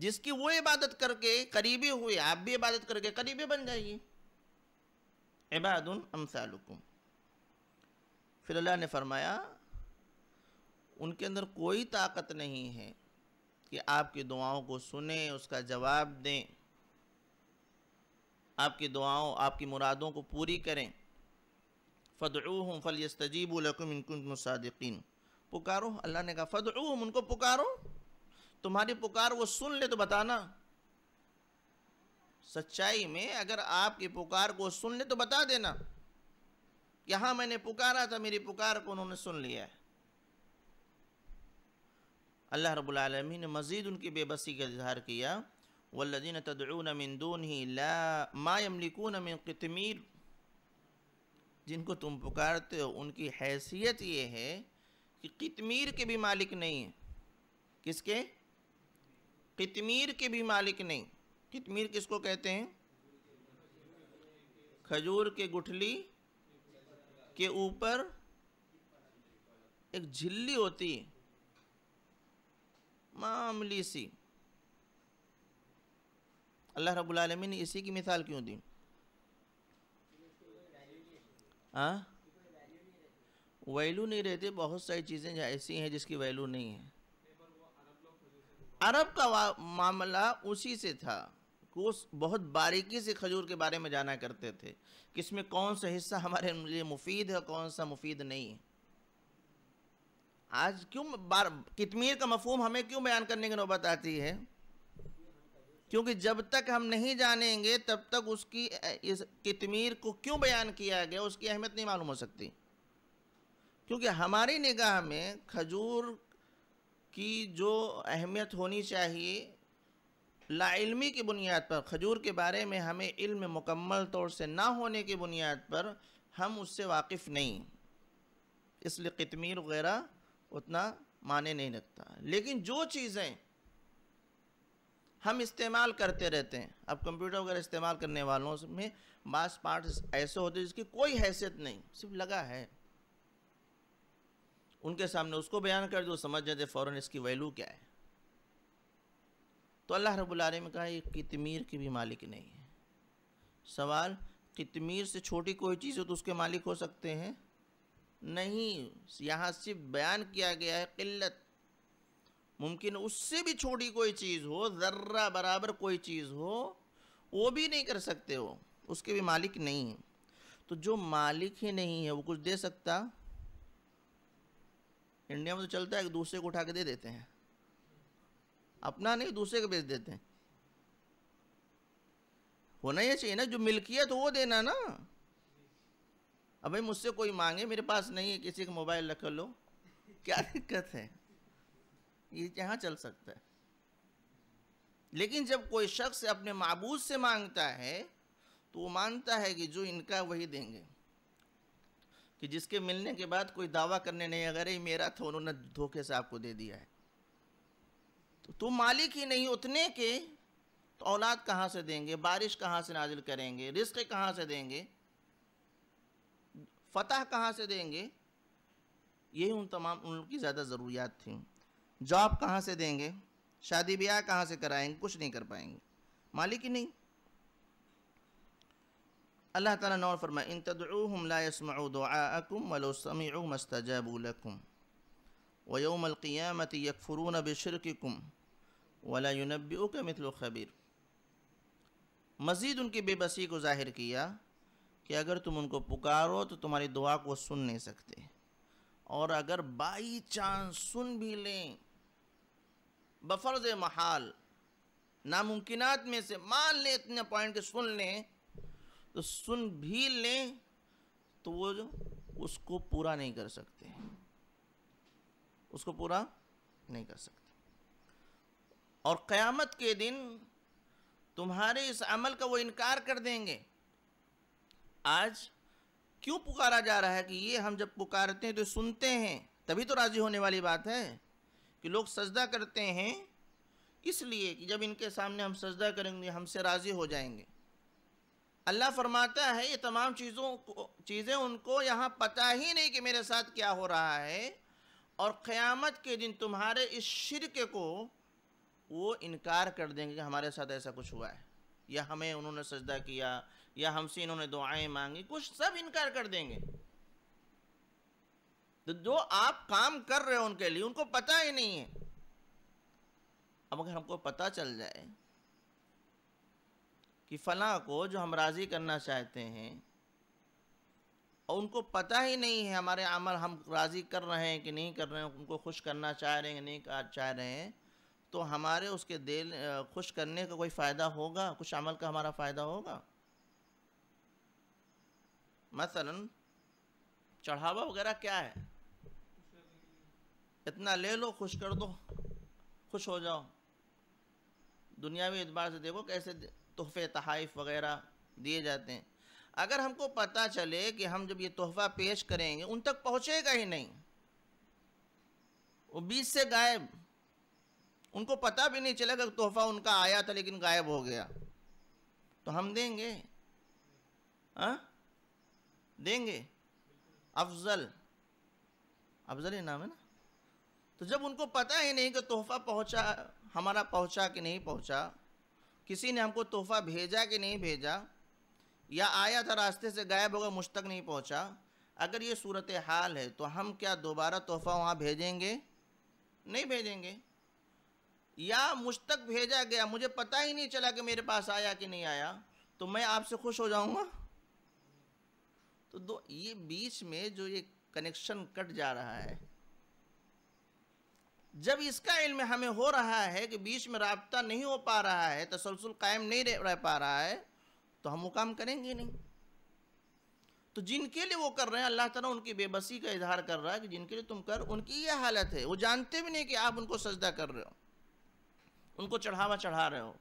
जिसकी वो इबादत करके करीबी हुए आप भी इबादत करके करीबी बन जाइए इबादन अमसालकुम फिर अल्लाह ने फरमाया उनके अंदर कोई ताकत नहीं है कि आपकी दुआओं को सुने उसका जवाब दें आपकी दुआओं आपकी मुरादों को पूरी करें फ़दूम फल यस्तजीब लकुम पुकारो अल्लाह ने कहा फ़दूम उनको पुकारो तुम्हारी पुकार वो सुन ले तो बताना सच्चाई में अगर आपकी पुकार को सुन ले तो बता देना यहाँ मैंने पुकारा था मेरी पुकार को उन्होंने सुन लिया है अल्लाह रबालमी ने मज़ीद उनकी बेबसी का इजहार किया वल्लिन तदून मंदून ही मायमलिकून मिन कतमीर जिनको तुम पुकारते हो उनकी हैसियत ये है कि कितमीर के भी मालिक नहीं है किसके खितमीर के भी मालिक नहीं खितमीर किसको कहते हैं खजूर के गुठली के ऊपर एक झिल्ली होती है मामली सी अल्लाह रब्बुल रबालमीन ने इसी की मिसाल क्यों दी हाँ वैल्यू नहीं रहती बहुत सारी चीज़ें ऐसी हैं जिसकी वैल्यू नहीं है अरब का मामला उसी से था वो बहुत बारीकी से खजूर के बारे में जाना करते थे कि इसमें कौन सा हिस्सा हमारे लिए मुफीद है कौन सा मुफीद नहीं है आज क्यों बार कितमीर का मफहम हमें क्यों बयान करने की नौबत आती है क्योंकि जब तक हम नहीं जानेंगे तब तक उसकी इस कितमीर को क्यों बयान किया गया उसकी अहमियत नहीं मालूम हो सकती क्योंकि हमारी निगाह में खजूर की जो अहमियत होनी चाहिए लाइलमी की बुनियाद पर खजूर के बारे में हमें इल्म मुकम्मल तौर से ना होने की बुनियाद पर हम उससे वाकिफ़ नहीं इसलिए कितमीर वगैरह उतना माने नहीं रखता लेकिन जो चीज़ें हम इस्तेमाल करते रहते हैं अब कंप्यूटर वगैरह इस्तेमाल करने वालों में बास पार्ट्स ऐसे होते हैं जिसकी कोई हैसियत नहीं सिर्फ लगा है उनके सामने उसको बयान कर दो समझ जाते फ़ौर इसकी वैल्यू क्या है तो अल्लाह रबालमी ने कहा ये कितमीर की भी मालिक नहीं है सवाल कितमीर से छोटी कोई चीज़ हो तो उसके मालिक हो सकते हैं नहीं यहाँ सिर्फ बयान किया गया है किल्लत मुमकिन उससे भी छोटी कोई चीज़ हो ज़र्रा बराबर कोई चीज़ हो वो भी नहीं कर सकते हो उसके भी मालिक नहीं है तो जो मालिक ही नहीं है वो कुछ दे सकता इंडिया में तो चलता है कि दूसरे को उठा के दे देते हैं अपना नहीं दूसरे को बेच देते हैं होना ही चाहिए ना जो मिल्कियत तो वो देना ना अब भाई मुझसे कोई मांगे मेरे पास नहीं है किसी का मोबाइल रख लो क्या दिक्कत है ये यहाँ चल सकता है लेकिन जब कोई शख्स अपने मबूज से मांगता है तो वो मानता है कि जो इनका वही देंगे कि जिसके मिलने के बाद कोई दावा करने नहीं अगर ये मेरा था उन्होंने धोखे से आपको दे दिया है तो तुम मालिक ही नहीं उतने के तो औलाद कहाँ से देंगे बारिश कहाँ से नाजिल करेंगे रिस्क कहाँ से देंगे फतह कहाँ से देंगे यही उन तमाम उनकी ज़्यादा ज़रूरियात थी जॉब कहाँ से देंगे शादी ब्याह कहाँ से कराएंगे कुछ नहीं कर पाएंगे मालिक ही नहीं अल्लाह ताला नौर फरमा इन तदूम लासमाकुम वलोसमीमस्तजाबुलकुम वयोमलक़ियामत यकफ़रून बशरकम वलायुनबीक मितल खबीर मज़ीद उनकी बेबसी को ज़ाहिर किया कि अगर तुम उनको पुकारो तो तुम्हारी दुआ को सुन नहीं सकते और अगर बाई चांस सुन भी लें बफ़र्ज़ महाल नामुमकिनात में से मान लें इतने पॉइंट के सुन लें तो सुन भी लें तो वो जो उसको पूरा नहीं कर सकते उसको पूरा नहीं कर सकते और क़यामत के दिन तुम्हारे इस अमल का वो इनकार कर देंगे आज क्यों पुकारा जा रहा है कि ये हम जब पुकारते हैं तो सुनते हैं तभी तो राज़ी होने वाली बात है कि लोग सजदा करते हैं इसलिए कि जब इनके सामने हम सजदा करेंगे हमसे राज़ी हो जाएंगे अल्लाह फरमाता है ये तमाम चीज़ों को चीज़ें उनको यहाँ पता ही नहीं कि मेरे साथ क्या हो रहा है और क़्यामत के दिन तुम्हारे इस शिरक को वो इनकार कर देंगे कि हमारे साथ ऐसा कुछ हुआ है या हमें उन्होंने सजदा किया या हमसे इन्होंने दुआएं मांगी कुछ सब इनकार कर देंगे तो जो आप काम कर रहे हो उनके लिए उनको पता ही नहीं है अब अगर हमको पता चल जाए कि फ़लाँ को जो हम राज़ी करना चाहते हैं और उनको पता ही नहीं है हमारे अमल हम राज़ी कर रहे हैं कि नहीं कर रहे हैं उनको खुश करना चाह रहे हैं कि नहीं चाह रहे हैं तो हमारे उसके दिल खुश करने का कोई फ़ायदा होगा कुछ अमल का हमारा फ़ायदा होगा मसलन चढ़ावा वगैरह क्या है इतना ले लो खुश कर दो खुश हो जाओ दुनियावी एतबार से देखो कैसे तोहफे तहाइफ वगैरह दिए जाते हैं अगर हमको पता चले कि हम जब ये तोहफा पेश करेंगे उन तक पहुँचेगा ही नहीं वो बीच से गायब उनको पता भी नहीं चलेगा तोहफा उनका आया था लेकिन गायब हो गया तो हम देंगे हाँ देंगे अफजल अफजल ही नाम है ना तो जब उनको पता ही नहीं कि तोहफा पहुंचा हमारा पहुंचा कि नहीं पहुंचा किसी ने हमको तोहफा भेजा कि नहीं भेजा या आया था रास्ते से गायब होगा मुझ तक नहीं पहुँचा अगर ये सूरत हाल है तो हम क्या दोबारा तोहफ़ा वहाँ भेजेंगे नहीं भेजेंगे या मुझ तक भेजा गया मुझे पता ही नहीं चला कि मेरे पास आया कि नहीं आया तो मैं आपसे खुश हो जाऊँगा तो दो ये बीच में जो ये कनेक्शन कट जा रहा है जब इसका इल्म हमें हो रहा है कि बीच में रबता नहीं हो पा रहा है तसलसल कायम नहीं रह पा रहा है तो हम वो काम करेंगे नहीं तो जिनके लिए वो कर रहे हैं अल्लाह ताला उनकी बेबसी का इजहार कर रहा है कि जिनके लिए तुम कर उनकी यह हालत है वो जानते भी नहीं कि आप उनको सजदा कर रहे हो उनको चढ़ावा चढ़ा रहे हो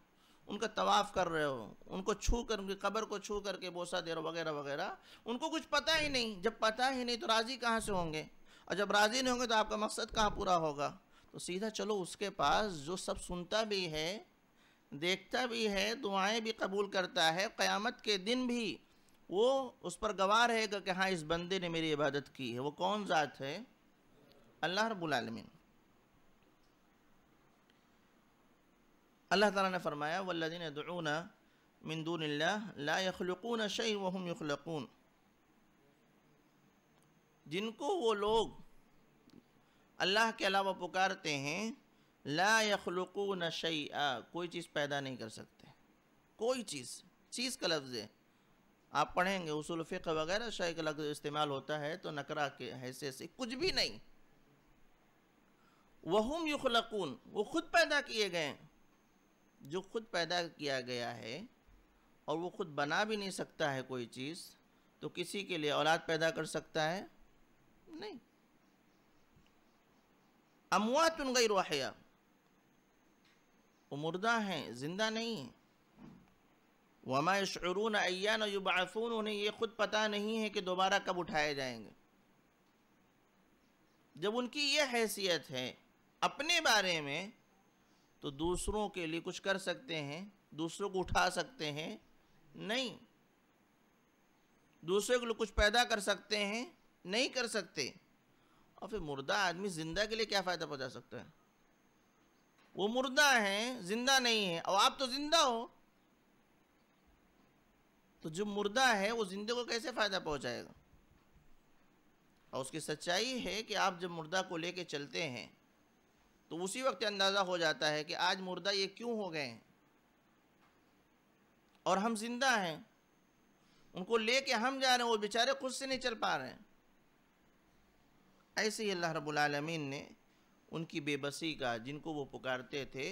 उनका तवाफ़ कर रहे हो उनको छू कर उनकी कबर को छू करके बोसा दे रहे हो वगैरह वगैरह उनको कुछ पता ही नहीं जब पता ही नहीं तो राज़ी कहाँ से होंगे और जब राज़ी नहीं होंगे तो आपका मकसद कहाँ पूरा होगा तो सीधा चलो उसके पास जो सब सुनता भी है देखता भी है दुआएं भी कबूल करता है क़यामत के दिन भी वो उस पर गवाह रहेगा कि हाँ इस बंदे ने मेरी इबादत की है वो कौन ज़ात है अल्लाह रबालमीन अल्लाह ताला ने फरमाया वल्लिन दना मिंदून ला यखलकून शई वहम यखलकून जिनको वो लोग अल्लाह के अलावा पुकारते हैं ला यखलुकू न शई कोई चीज़ पैदा नहीं कर सकते कोई चीज़ चीज़ का लफ्ज़ है आप पढ़ेंगे उसूल फ़िक वगैरह शय का लफ्ज़ इस्तेमाल होता है तो नकरा के हैसियत से कुछ भी नहीं वहम युखलकून वो खुद पैदा किए गए जो खुद पैदा किया गया है और वो खुद बना भी नहीं सकता है कोई चीज़ तो किसी के लिए औलाद पैदा कर सकता है नहीं अमवातुन गई रोहया वो मुर्दा हैं जिंदा नहीं है वमा शरून अयान युबाफून उन्हें ये ख़ुद पता नहीं है कि दोबारा कब उठाए जाएंगे जब उनकी ये हैसियत है अपने बारे में तो दूसरों के लिए कुछ कर सकते हैं दूसरों को उठा सकते हैं नहीं दूसरे के लिए कुछ पैदा कर सकते हैं नहीं कर सकते और फिर मुर्दा आदमी ज़िंदा के लिए क्या फ़ायदा पहुँचा सकता है वो मुर्दा है ज़िंदा नहीं है और आप तो ज़िंदा हो तो जो मुर्दा है वो ज़िंदे को कैसे फ़ायदा पहुँचाएगा और उसकी सच्चाई है कि आप जब मुर्दा को लेके चलते हैं तो उसी वक्त अंदाज़ा हो जाता है कि आज मुर्दा ये क्यों हो गए हैं और हम ज़िंदा हैं उनको लेके हम जा रहे हैं वो बेचारे खुद से नहीं चल पा रहे हैं ऐसे ही अल्लाह रबालमीन ने उनकी बेबसी का जिनको वो पुकारते थे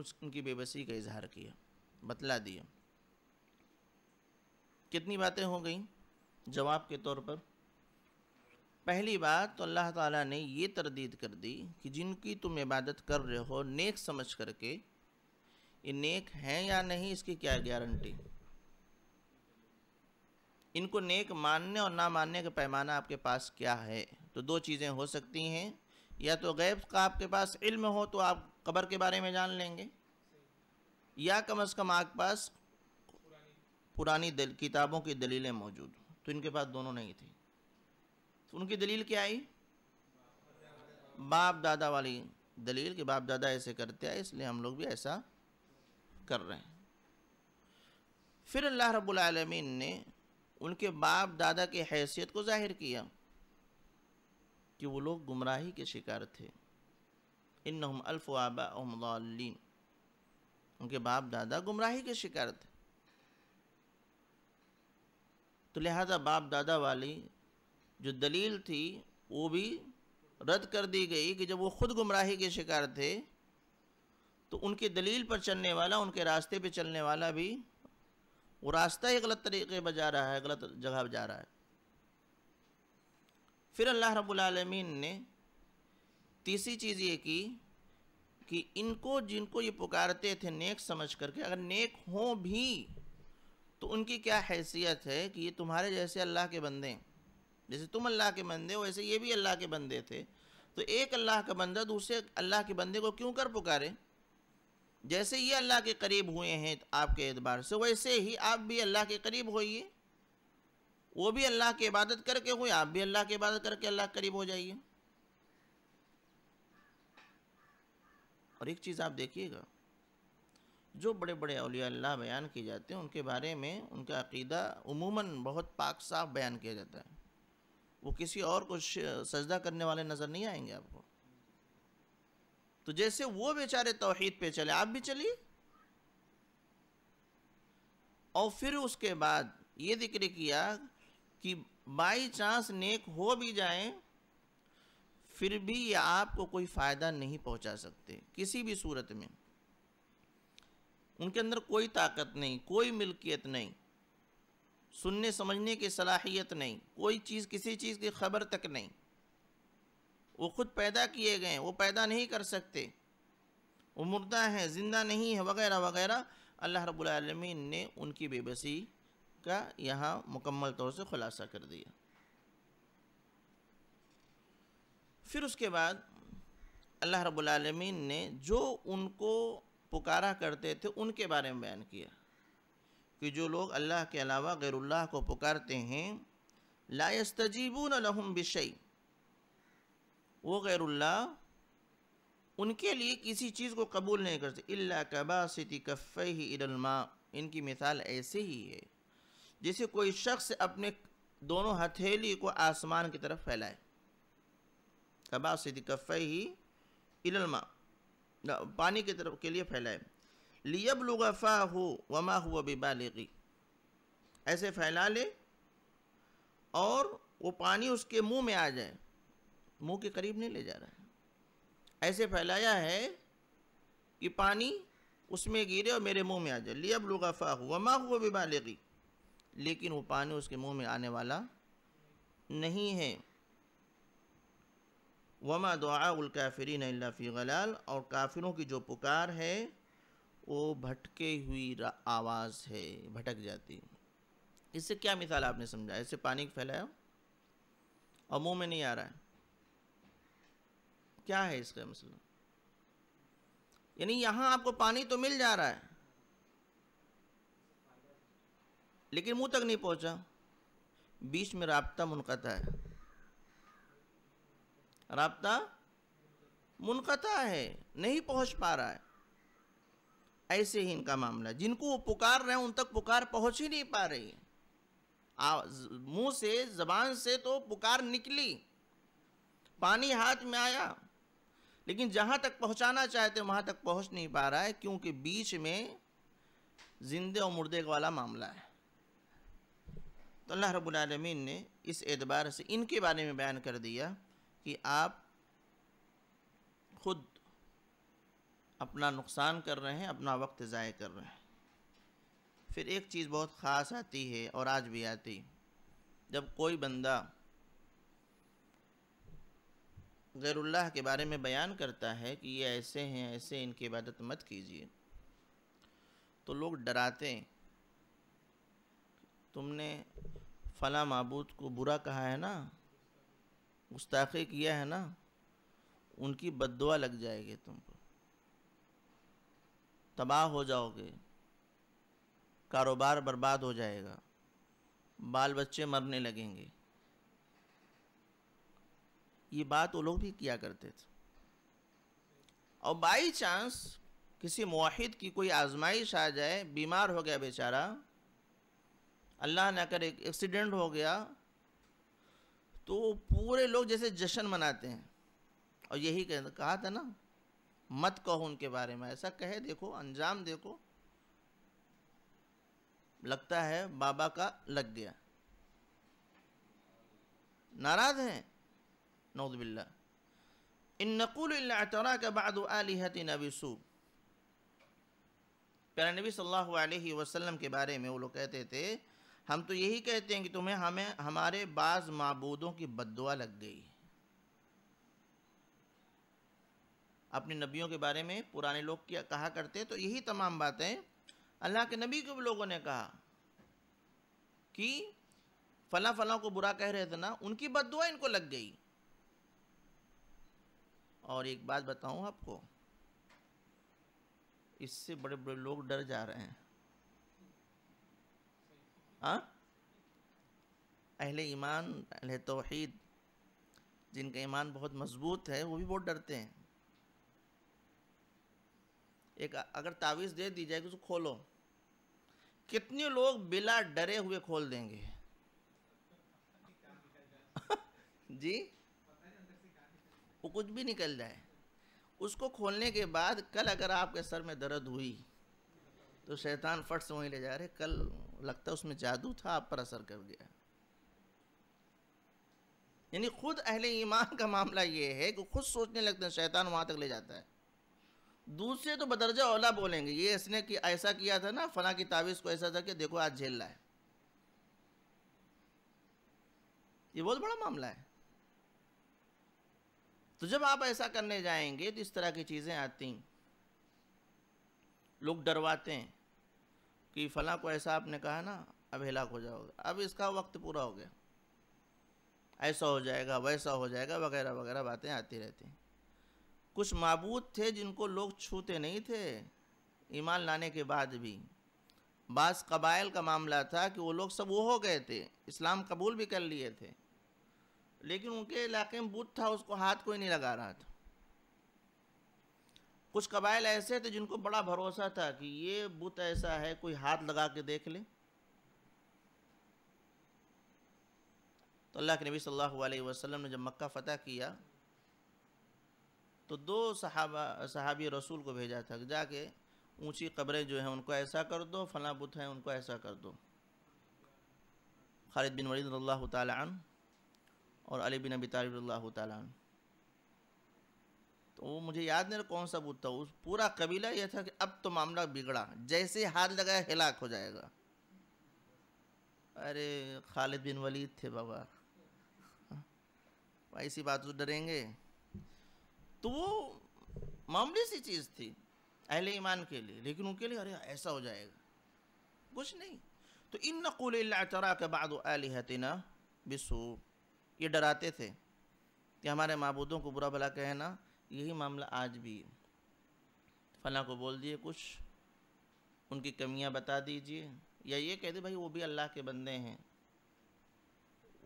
उस उनकी बेबसी का इजहार किया बतला दिया कितनी बातें हो गई जवाब के तौर पर पहली बात तो अल्लाह ताला ने ये तरदीद कर दी कि जिनकी तुम इबादत कर रहे हो नेक समझ करके ये नेक हैं या नहीं इसकी क्या गारंटी इनको नेक मानने और ना मानने का पैमाना आपके पास क्या है तो दो चीज़ें हो सकती हैं या तो गैब का आपके पास इल्म हो तो आप कब्र के बारे में जान लेंगे या कम अज़ कम आपके पास पुरानी दल किताबों की दलीलें मौजूद हों तो इनके पास दोनों नहीं थी तो उनकी दलील क्या आई बाप दादा वाली दलील कि बाप दादा ऐसे करते आए इसलिए हम लोग भी ऐसा कर रहे हैं फिर अल्लाह रब्बुल रबालमीन ने उनके बाप दादा की हैसियत को जाहिर किया कि वो लोग गुमराही के शिकार थे इन नम अल्फ आबा उमदीन उनके बाप दादा गुमराही के शिकार थे तो लिहाजा बाप दादा वाली जो दलील थी वो भी रद्द कर दी गई कि जब वो ख़ुद गुमराही के शिकार थे तो उनके दलील पर चलने वाला उनके रास्ते पे चलने वाला भी वो रास्ता ही गलत तरीके पर जा रहा है गलत जगह पर जा रहा है फिर अल्लाह रबालमीन ने तीसरी चीज़ ये की कि इनको जिनको ये पुकारते थे नेक समझ करके अगर नेक हों भी तो उनकी क्या हैसियत है कि ये तुम्हारे जैसे अल्लाह के बंदे हैं जैसे तुम अल्लाह के बंदे हो वैसे ये भी अल्लाह के बंदे थे तो एक अल्लाह का बंदा दूसरे अल्लाह के बंदे को क्यों कर पुकारें जैसे ये अल्लाह के करीब हुए हैं तो आपके एतबार से वैसे ही आप भी अल्लाह के करीब होइए वो भी अल्लाह की इबादत करके हुए आप भी अल्लाह की इबादत करके अल्लाह के करीब हो जाइए और एक चीज़ आप देखिएगा जो बड़े बड़े अलिया अल्लाह बयान किए जाते हैं उनके बारे में उनका अकीदा उमूमन बहुत पाक साफ बयान किया जाता है वो किसी और को सजदा करने वाले नज़र नहीं आएंगे आपको तो जैसे वो बेचारे तोहहीद पे चले आप भी चलिए और फिर उसके बाद ये जिक्र किया कि बाई चांस नेक हो भी जाएं फिर भी ये आपको कोई फ़ायदा नहीं पहुंचा सकते किसी भी सूरत में उनके अंदर कोई ताकत नहीं कोई मिल्कियत नहीं सुनने समझने की सलाहियत नहीं कोई चीज़ किसी चीज़ की खबर तक नहीं वो खुद पैदा किए गए वो पैदा नहीं कर सकते वो मुर्दा हैं ज़िंदा नहीं है वगैरह वगैरह अल्लाह रबालमीन ने उनकी बेबसी का यहाँ मुकम्मल तौर से खुलासा कर दिया फिर उसके बाद अल्लाह रबालमीन ने जो उनको पुकारा करते थे उनके बारे में बयान किया कि जो लोग अल्लाह के अलावा गैरुल्लाह को पुकारते हैं लायस्तजीबून लहम बिशई वो गैरुल्ला उनके लिए किसी चीज़ को कबूल नहीं करते अल्ला कबासती कफ़ ही इडलमा इनकी मिसाल ऐसे ही है जैसे कोई शख्स अपने दोनों हथेली को आसमान की तरफ फैलाए कबासती कफ़ ही इडलमा पानी की तरफ के लिए फैलाए लियब लुगफ़ा हो वमा हुआ बेबालगी ऐसे फैला ले और वो पानी उसके मुंह में आ जाए मुंह के करीब नहीं ले जा रहा है ऐसे फैलाया है कि पानी उसमें गिरे और मेरे मुंह में आ जाए लिया गफा हुआ माँ हुआ भी बालेगी लेकिन वो पानी उसके मुंह में आने वाला नहीं है वमा दुआ उलकाफरीन नफी गलाल और काफिरों की जो पुकार है वो भटके हुई आवाज़ है भटक जाती इससे क्या मिसाल आपने समझा ऐसे पानी फैलाया और मुंह में नहीं आ रहा है क्या है इसका मसला मतलब? यानी यहाँ आपको पानी तो मिल जा रहा है लेकिन मुंह तक नहीं पहुँचा बीच में रबता मुनक़ता है रबता मुनक़ता है नहीं पहुंच पा रहा है ऐसे ही इनका मामला जिनको वो पुकार रहे हैं उन तक पुकार पहुंच ही नहीं पा रही मुंह से ज़बान से तो पुकार निकली पानी हाथ में आया लेकिन जहाँ तक पहुँचाना चाहते वहाँ तक पहुँच नहीं पा रहा है क्योंकि बीच में ज़िंदे और मुर्दे वाला मामला है तो अल्लाह रबालमीन ने इस एतबार से इनके बारे में बयान कर दिया कि आप खुद अपना नुकसान कर रहे हैं अपना वक्त ज़ाय कर रहे हैं फिर एक चीज़ बहुत ख़ास आती है और आज भी आती जब कोई बंदा ग़ैरुल्लाह के बारे में बयान करता है कि ये ऐसे हैं ऐसे इनकी इबादत मत कीजिए तो लोग डराते हैं तुमने फ़ला मबूद को बुरा कहा है ना गुस्ताखी किया है ना उनकी बदुआ लग जाएगी तुम पर तबाह हो जाओगे कारोबार बर्बाद हो जाएगा बाल बच्चे मरने लगेंगे ये बात वो लोग भी किया करते थे और बाई चांस किसी माहिद की कोई आजमाइश आ जाए बीमार हो गया बेचारा अल्लाह ना करे एक्सीडेंट हो गया तो पूरे लोग जैसे जश्न मनाते हैं और यही कह कहा था ना मत कहो उनके बारे में ऐसा कहे देखो अंजाम देखो लगता है बाबा का लग गया नाराज हैं नौदबिल्ला इन नकुलतरा का बाद आलिहत नबीसू प्यारा नबी सल्लल्लाहु अलैहि वसल्लम के बारे में वो लोग कहते थे हम तो यही कहते हैं कि तुम्हें हमें हमारे बाज़ मबूदों की बदुआ लग गई अपने नबियों के बारे में पुराने लोग क्या कहा करते तो यही तमाम बातें अल्लाह के नबी के लोगों ने कहा कि फ़ला फ़ला को बुरा कह रहे थे ना उनकी बदुआ इनको लग गई और एक बात बताऊं आपको इससे बड़े बड़े लोग डर जा रहे हैं हाँ अहले ईमान अहले तोहीद जिनका ईमान बहुत मजबूत है वो भी बहुत डरते हैं एक अगर तावीज़ दे दी जाएगी उसको तो खोलो कितने लोग बिला डरे हुए खोल देंगे जी वो कुछ भी निकल जाए उसको खोलने के बाद कल अगर आपके सर में दर्द हुई तो शैतान फट से वहीं ले जा रहे कल लगता है उसमें जादू था आप पर असर कर गया यानी खुद अहले ईमान का मामला ये है कि खुद सोचने लगते हैं शैतान वहाँ तक ले जाता है दूसरे तो बदरजा ओला बोलेंगे ये इसने कि ऐसा किया था ना फला की तावीज़ को ऐसा था कि देखो आज झेल रहा है ये बहुत बड़ा मामला है तो जब आप ऐसा करने जाएंगे तो इस तरह की चीज़ें आती लोग डरवाते हैं कि फला को ऐसा आपने कहा ना अब हिलाक हो जाओगे अब इसका वक्त पूरा हो गया ऐसा हो जाएगा वैसा हो जाएगा वगैरह वगैरह बातें आती रहती कुछ मबूद थे जिनको लोग छूते नहीं थे ईमान लाने के बाद भी बास कबाइल का मामला था कि वो लोग सब वो हो गए थे इस्लाम कबूल भी कर लिए थे लेकिन उनके इलाके में बुत था उसको हाथ कोई नहीं लगा रहा था कुछ कबाइल ऐसे थे जिनको बड़ा भरोसा था कि ये बुत ऐसा है कोई हाथ लगा के देख ले तो अल्लाह के नबी सल्लल्लाहु अलैहि वसल्लम ने जब मक्का फ़तह किया तो दो सहाबा सहाबी रसूल को भेजा था कि जाके ऊंची कब्रें जो हैं उनको ऐसा कर दो फला बुत हैं उनको ऐसा कर दो खालिद बिन वलीद रल्लाह तन और अली बिन अबी तालब तो वो मुझे याद नहीं कौन सा बुद्ध था उस पूरा कबीला यह था कि अब तो मामला बिगड़ा जैसे हाथ लगाया हिलाक हो जाएगा अरे खालिद बिन वलीद थे बाबा हाँ, ऐसी बात तो डरेंगे तो वो मामूली सी चीज़ थी अहले ईमान के लिए लेकिन उनके लिए अरे ऐसा हो जाएगा कुछ नहीं तो इन नकुल तरा के बाद आलिहतना बिसू ये डराते थे कि हमारे मबूदों को बुरा भला कहना यही मामला आज भी है तो फला को बोल दिए कुछ उनकी कमियां बता दीजिए या ये कह दे भाई वो भी अल्लाह के बंदे हैं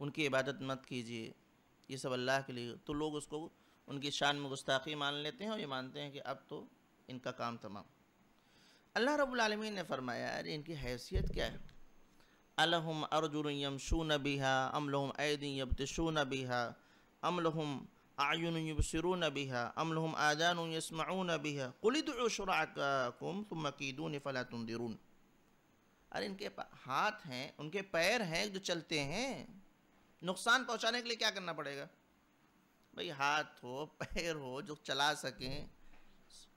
उनकी इबादत मत कीजिए ये सब अल्लाह के लिए तो लोग उसको उनकी शान में गुस्ताखी मान लेते हैं और ये मानते हैं कि अब तो इनका काम तमाम अल्लाह रब्बुल ने फरमाया अरे इनकी हैसियत क्या है अलहम अर्जुलयम शून बिहा अमलहम ऐदिन यबतशून बिहा अमलहम आयुन यबसरून बिहा अमलहम आजान यसमाउन बिहा कुलिदुशराकुम तुम मकीदून फ़ला तुम अरे इनके हाथ हैं उनके पैर हैं जो चलते हैं नुकसान पहुँचाने के लिए क्या करना पड़ेगा भाई हाथ हो पैर हो जो चला सकें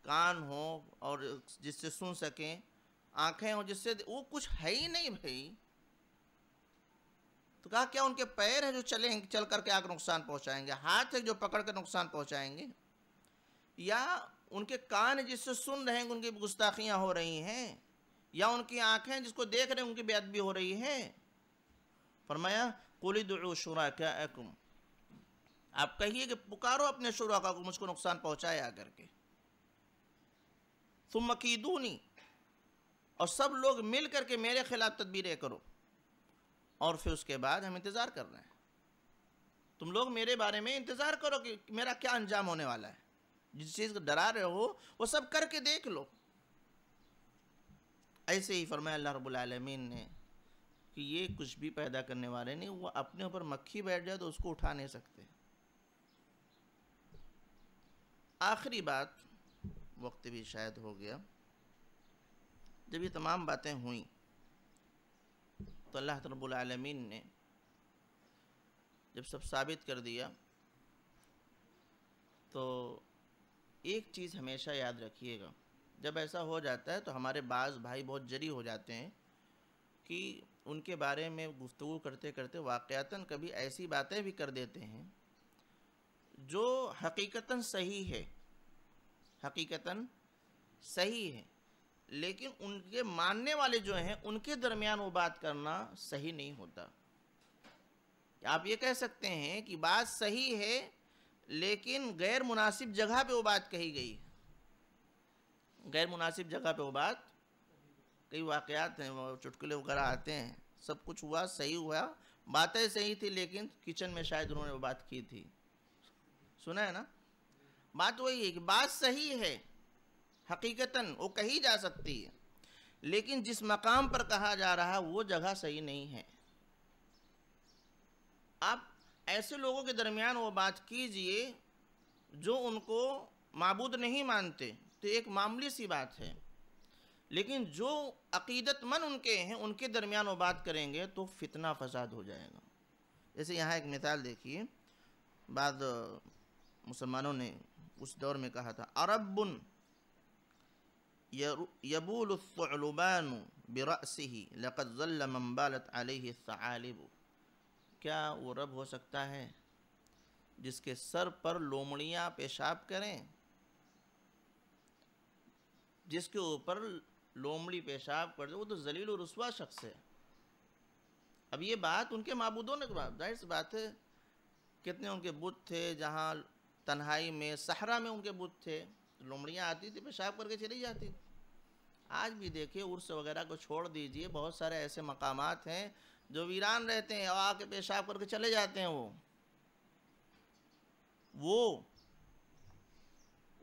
कान हो और जिससे सुन सकें आँखें हो जिससे वो कुछ है ही नहीं भाई तो कहा क्या उनके पैर हैं जो चले चल करके आग नुकसान पहुंचाएंगे हाथ है जो पकड़ कर नुकसान पहुंचाएंगे या उनके कान जिससे सुन रहे हैं उनकी गुस्ताखियाँ हो रही हैं या उनकी आँखें जिसको देख रहे हैं उनकी बेदबी हो रही है फरमाया कुलिदुल शुरा क्या आप कहिए कि पुकारो अपने शुरा का मुझको नुकसान आकर के तुम मकीदूनी और सब लोग मिल करके मेरे खिलाफ तदबीरें करो और फिर उसके बाद हम इंतज़ार कर रहे हैं तुम लोग मेरे बारे में इंतज़ार करो कि मेरा क्या अंजाम होने वाला है जिस चीज़ को डरा रहे हो वो सब करके देख लो ऐसे ही फरमाया अल्लाह रबालमीन ने कि ये कुछ भी पैदा करने वाले नहीं वो अपने ऊपर मक्खी बैठ जाए तो उसको उठा नहीं सकते आखिरी बात वक्त भी शायद हो गया जब ये तमाम बातें हुई तो अल्लाह तबालमीन ने जब सब साबित कर दिया तो एक चीज़ हमेशा याद रखिएगा जब ऐसा हो जाता है तो हमारे बाज़ भाई बहुत जरी हो जाते हैं कि उनके बारे में गुफ्तु करते करते वाक़ता कभी ऐसी बातें भी कर देते हैं जो हकीकता सही है हकीकता सही है लेकिन उनके मानने वाले जो हैं उनके दरमियान वो बात करना सही नहीं होता आप ये कह सकते हैं कि बात सही है लेकिन गैर मुनासिब जगह पे वो बात कही गई गैर मुनासिब जगह पे वो बात कई वाक़ात हैं वो चुटकुले वगैरह आते हैं सब कुछ हुआ सही हुआ बातें सही थी लेकिन किचन में शायद उन्होंने वो बात की थी सुना है ना बात वही है कि बात सही है हकीकता वो कही जा सकती है लेकिन जिस मकाम पर कहा जा रहा है वो जगह सही नहीं है आप ऐसे लोगों के दरमियान वो बात कीजिए जो उनको मबूद नहीं मानते तो एक मामूली सी बात है लेकिन जो अकीदतमंद उनके हैं उनके दरमियान वो बात करेंगे तो फितना फसाद हो जाएगा जैसे यहाँ एक मिसाल देखिए बाद मुसलमानों ने उस दौर में कहा था अरबुन यबूल फ़लबान बरसी ही लक़ल मम्बालत आलिब क्या वो रब हो सकता है जिसके सर पर लोमड़ियाँ पेशाब करें जिसके ऊपर लोमड़ी पेशाब कर दो वो तो जलील और रसवा शख्स है अब ये बात उनके मबूदों ने जाहिर सी बात है कितने उनके बुत थे जहाँ तन्हाई में सहरा में उनके बुत थे लोमड़ियाँ आती थी पेशाब करके चली जाती थी आज भी देखिए उर्स वगैरह को छोड़ दीजिए बहुत सारे ऐसे मकाम हैं जो वीरान रहते हैं और आके पेशाब करके चले जाते हैं वो वो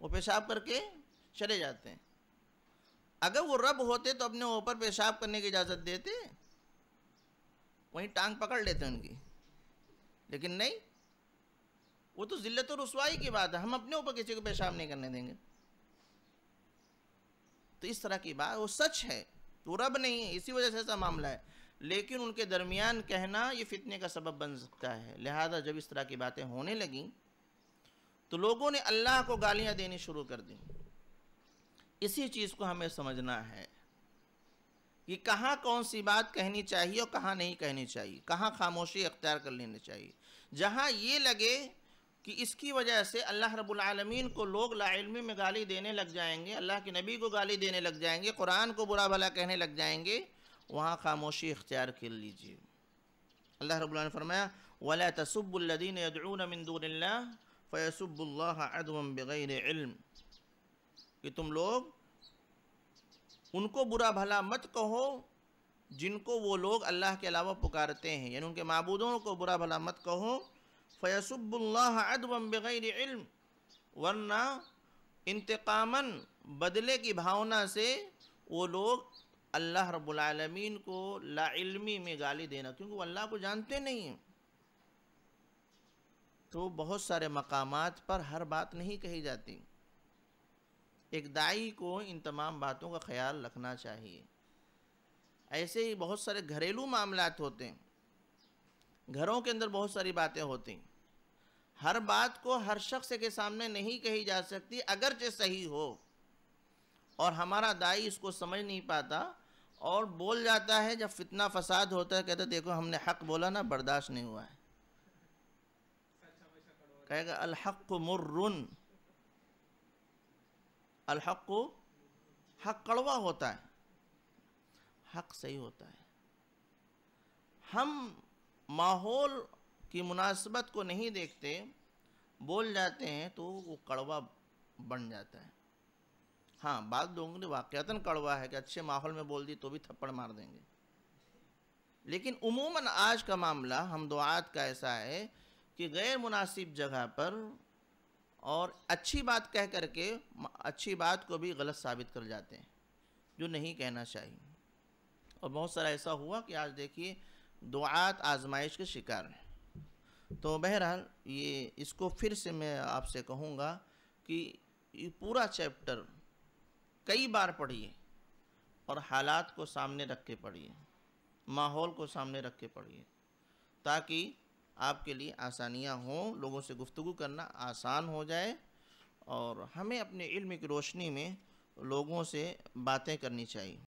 वो पेशाब करके चले जाते हैं अगर वो रब होते तो अपने ऊपर पेशाब करने की इजाज़त देते वहीं टांग पकड़ लेते उनकी लेकिन नहीं वो तो ज़िल्लत और रसवाई की बात है हम अपने ऊपर किसी को पेशाब नहीं करने देंगे तो इस तरह की बात वो सच है वो रब नहीं है इसी वजह से ऐसा मामला है लेकिन उनके दरमियान कहना ये फितने का सबब बन सकता है लिहाजा जब इस तरह की बातें होने लगी तो लोगों ने अल्लाह को गालियाँ देनी शुरू कर दी इसी चीज़ को हमें समझना है कि कहाँ कौन सी बात कहनी चाहिए और कहाँ नहीं कहनी चाहिए कहाँ खामोशी अख्तियार कर लेनी चाहिए जहाँ ये लगे कि इसकी वजह से अल्लाह रबालमीन को लोग लाइलमी में गाली देने लग जाएंगे अल्लाह के नबी को गाली देने लग जाएंगे कुरान को बुरा भला कहने लग जाएंगे वहाँ खामोशी इख्तियार कर लीजिए अल्लाह रब्बुल ने फरमाया वला तसब्बुल्लदीन यद'ून मिन दूनिल्लाह अदवन इल्म कि तुम लोग उनको बुरा भला मत कहो जिनको वो लोग अल्लाह के अलावा पुकारते हैं यानी उनके मबूदों को बुरा भला मत कहो फ़यसब्ल्ला अदवम बग़ैर इल्म वरना इंतकामन बदले की भावना से वो लोग अल्लाह रबालमीन को लामी में गाली देना क्योंकि वो अल्लाह को जानते नहीं हैं तो बहुत सारे मकाम पर हर बात नहीं कही जाती एक दाई को इन तमाम बातों का ख्याल रखना चाहिए ऐसे ही बहुत सारे घरेलू मामला होते हैं घरों के अंदर बहुत सारी बातें होती हैं हर बात को हर शख्स के सामने नहीं कही जा सकती अगरचे सही हो और हमारा दाई इसको समझ नहीं पाता और बोल जाता है जब फितना फसाद होता है कहता देखो हमने हक बोला ना बर्दाश्त नहीं हुआ है कहेगा अलहक मुर्रुन अलहक हक कड़वा होता है हक सही होता है हम माहौल की मुनासबत को नहीं देखते बोल जाते हैं तो वो कड़वा बन जाता है हाँ बात दूंगी वाक़ता कड़वा है कि अच्छे माहौल में बोल दी तो भी थप्पड़ मार देंगे लेकिन उमूमन आज का मामला हम दुआत का ऐसा है कि गैर मुनासिब जगह पर और अच्छी बात कह करके अच्छी बात को भी गलत साबित कर जाते हैं जो नहीं कहना चाहिए और बहुत सारा ऐसा हुआ कि आज देखिए दुआत आजमाइश के शिकार हैं तो बहरहाल ये इसको फिर से मैं आपसे कहूँगा कि ये पूरा चैप्टर कई बार पढ़िए और हालात को सामने रख के पढ़िए माहौल को सामने रख के पढ़िए ताकि आपके लिए आसानियाँ हों लोगों से गुफ्तु करना आसान हो जाए और हमें अपने इल्म की रोशनी में लोगों से बातें करनी चाहिए